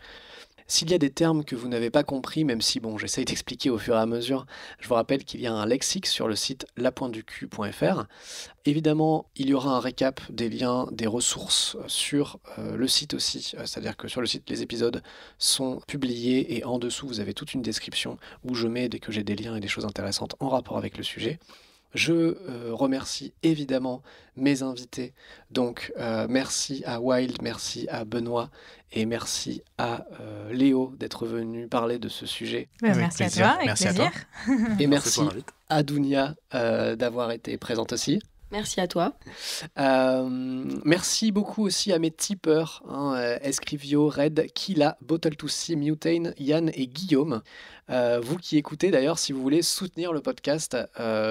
S'il y a des termes que vous n'avez pas compris, même si bon, j'essaye d'expliquer au fur et à mesure, je vous rappelle qu'il y a un lexique sur le site lapointduq.fr. Évidemment, il y aura un récap des liens, des ressources sur euh, le site aussi, euh, c'est-à-dire que sur le site, les épisodes sont publiés et en dessous, vous avez toute une description où je mets dès que j'ai des liens et des choses intéressantes en rapport avec le sujet. Je euh, remercie évidemment mes invités. Donc euh, merci à Wild, merci à Benoît et merci à euh, Léo d'être venu parler de ce sujet. Bah, merci, à toi, merci, à Et merci, à Dounia d'avoir été présente aussi. Merci à toi. Euh, merci beaucoup aussi à mes tipeurs, hein, euh, Escrivio, Red, Kila, Bottle to Sea, Mutain, Yann et Guillaume. Euh, vous qui écoutez d'ailleurs, si vous voulez soutenir le podcast,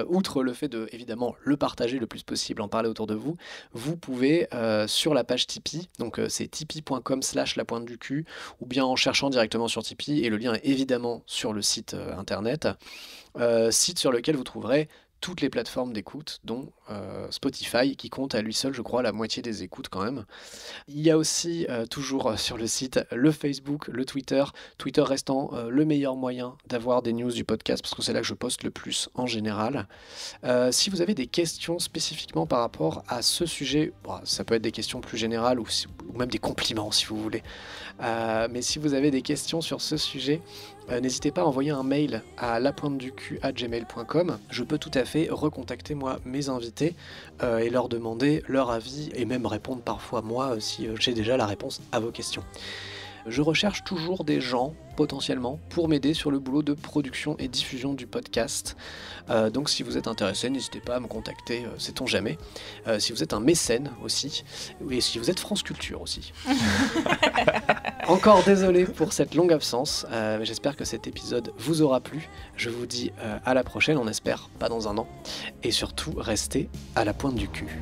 outre le fait de évidemment le partager le plus possible, en parler autour de vous, vous pouvez sur la page Tipeee, donc c'est tipeee.com slash la pointe du cul, ou bien en cherchant directement sur Tipeee, et le lien est évidemment sur le site internet, site sur lequel vous trouverez toutes les plateformes d'écoute, dont euh, Spotify, qui compte à lui seul, je crois, la moitié des écoutes quand même. Il y a aussi, euh, toujours euh, sur le site, le Facebook, le Twitter. Twitter restant le meilleur moyen d'avoir des news du podcast, parce que c'est là que je poste le plus en général. si vous avez des questions spécifiquement par rapport à ce sujet, bah, ça peut être des questions plus générales ou même des compliments si vous voulez, euh, mais si vous avez des questions sur ce sujet, euh, n'hésitez pas à envoyer un mail à gmail.com Je peux tout à fait recontacter moi mes invités euh, et leur demander leur avis et même répondre parfois moi si j'ai déjà la réponse à vos questions. Je recherche toujours des gens potentiellement pour m'aider sur le boulot de production et diffusion du podcast. Euh, donc si vous êtes intéressé, n'hésitez pas à me contacter, euh, sait-on jamais. Euh, si vous êtes un mécène aussi, et si vous êtes France Culture aussi. Encore désolé pour cette longue absence, mais j'espère que cet épisode vous aura plu. Je vous dis à la prochaine, on espère pas dans un an. Et surtout, restez à la pointe du cul.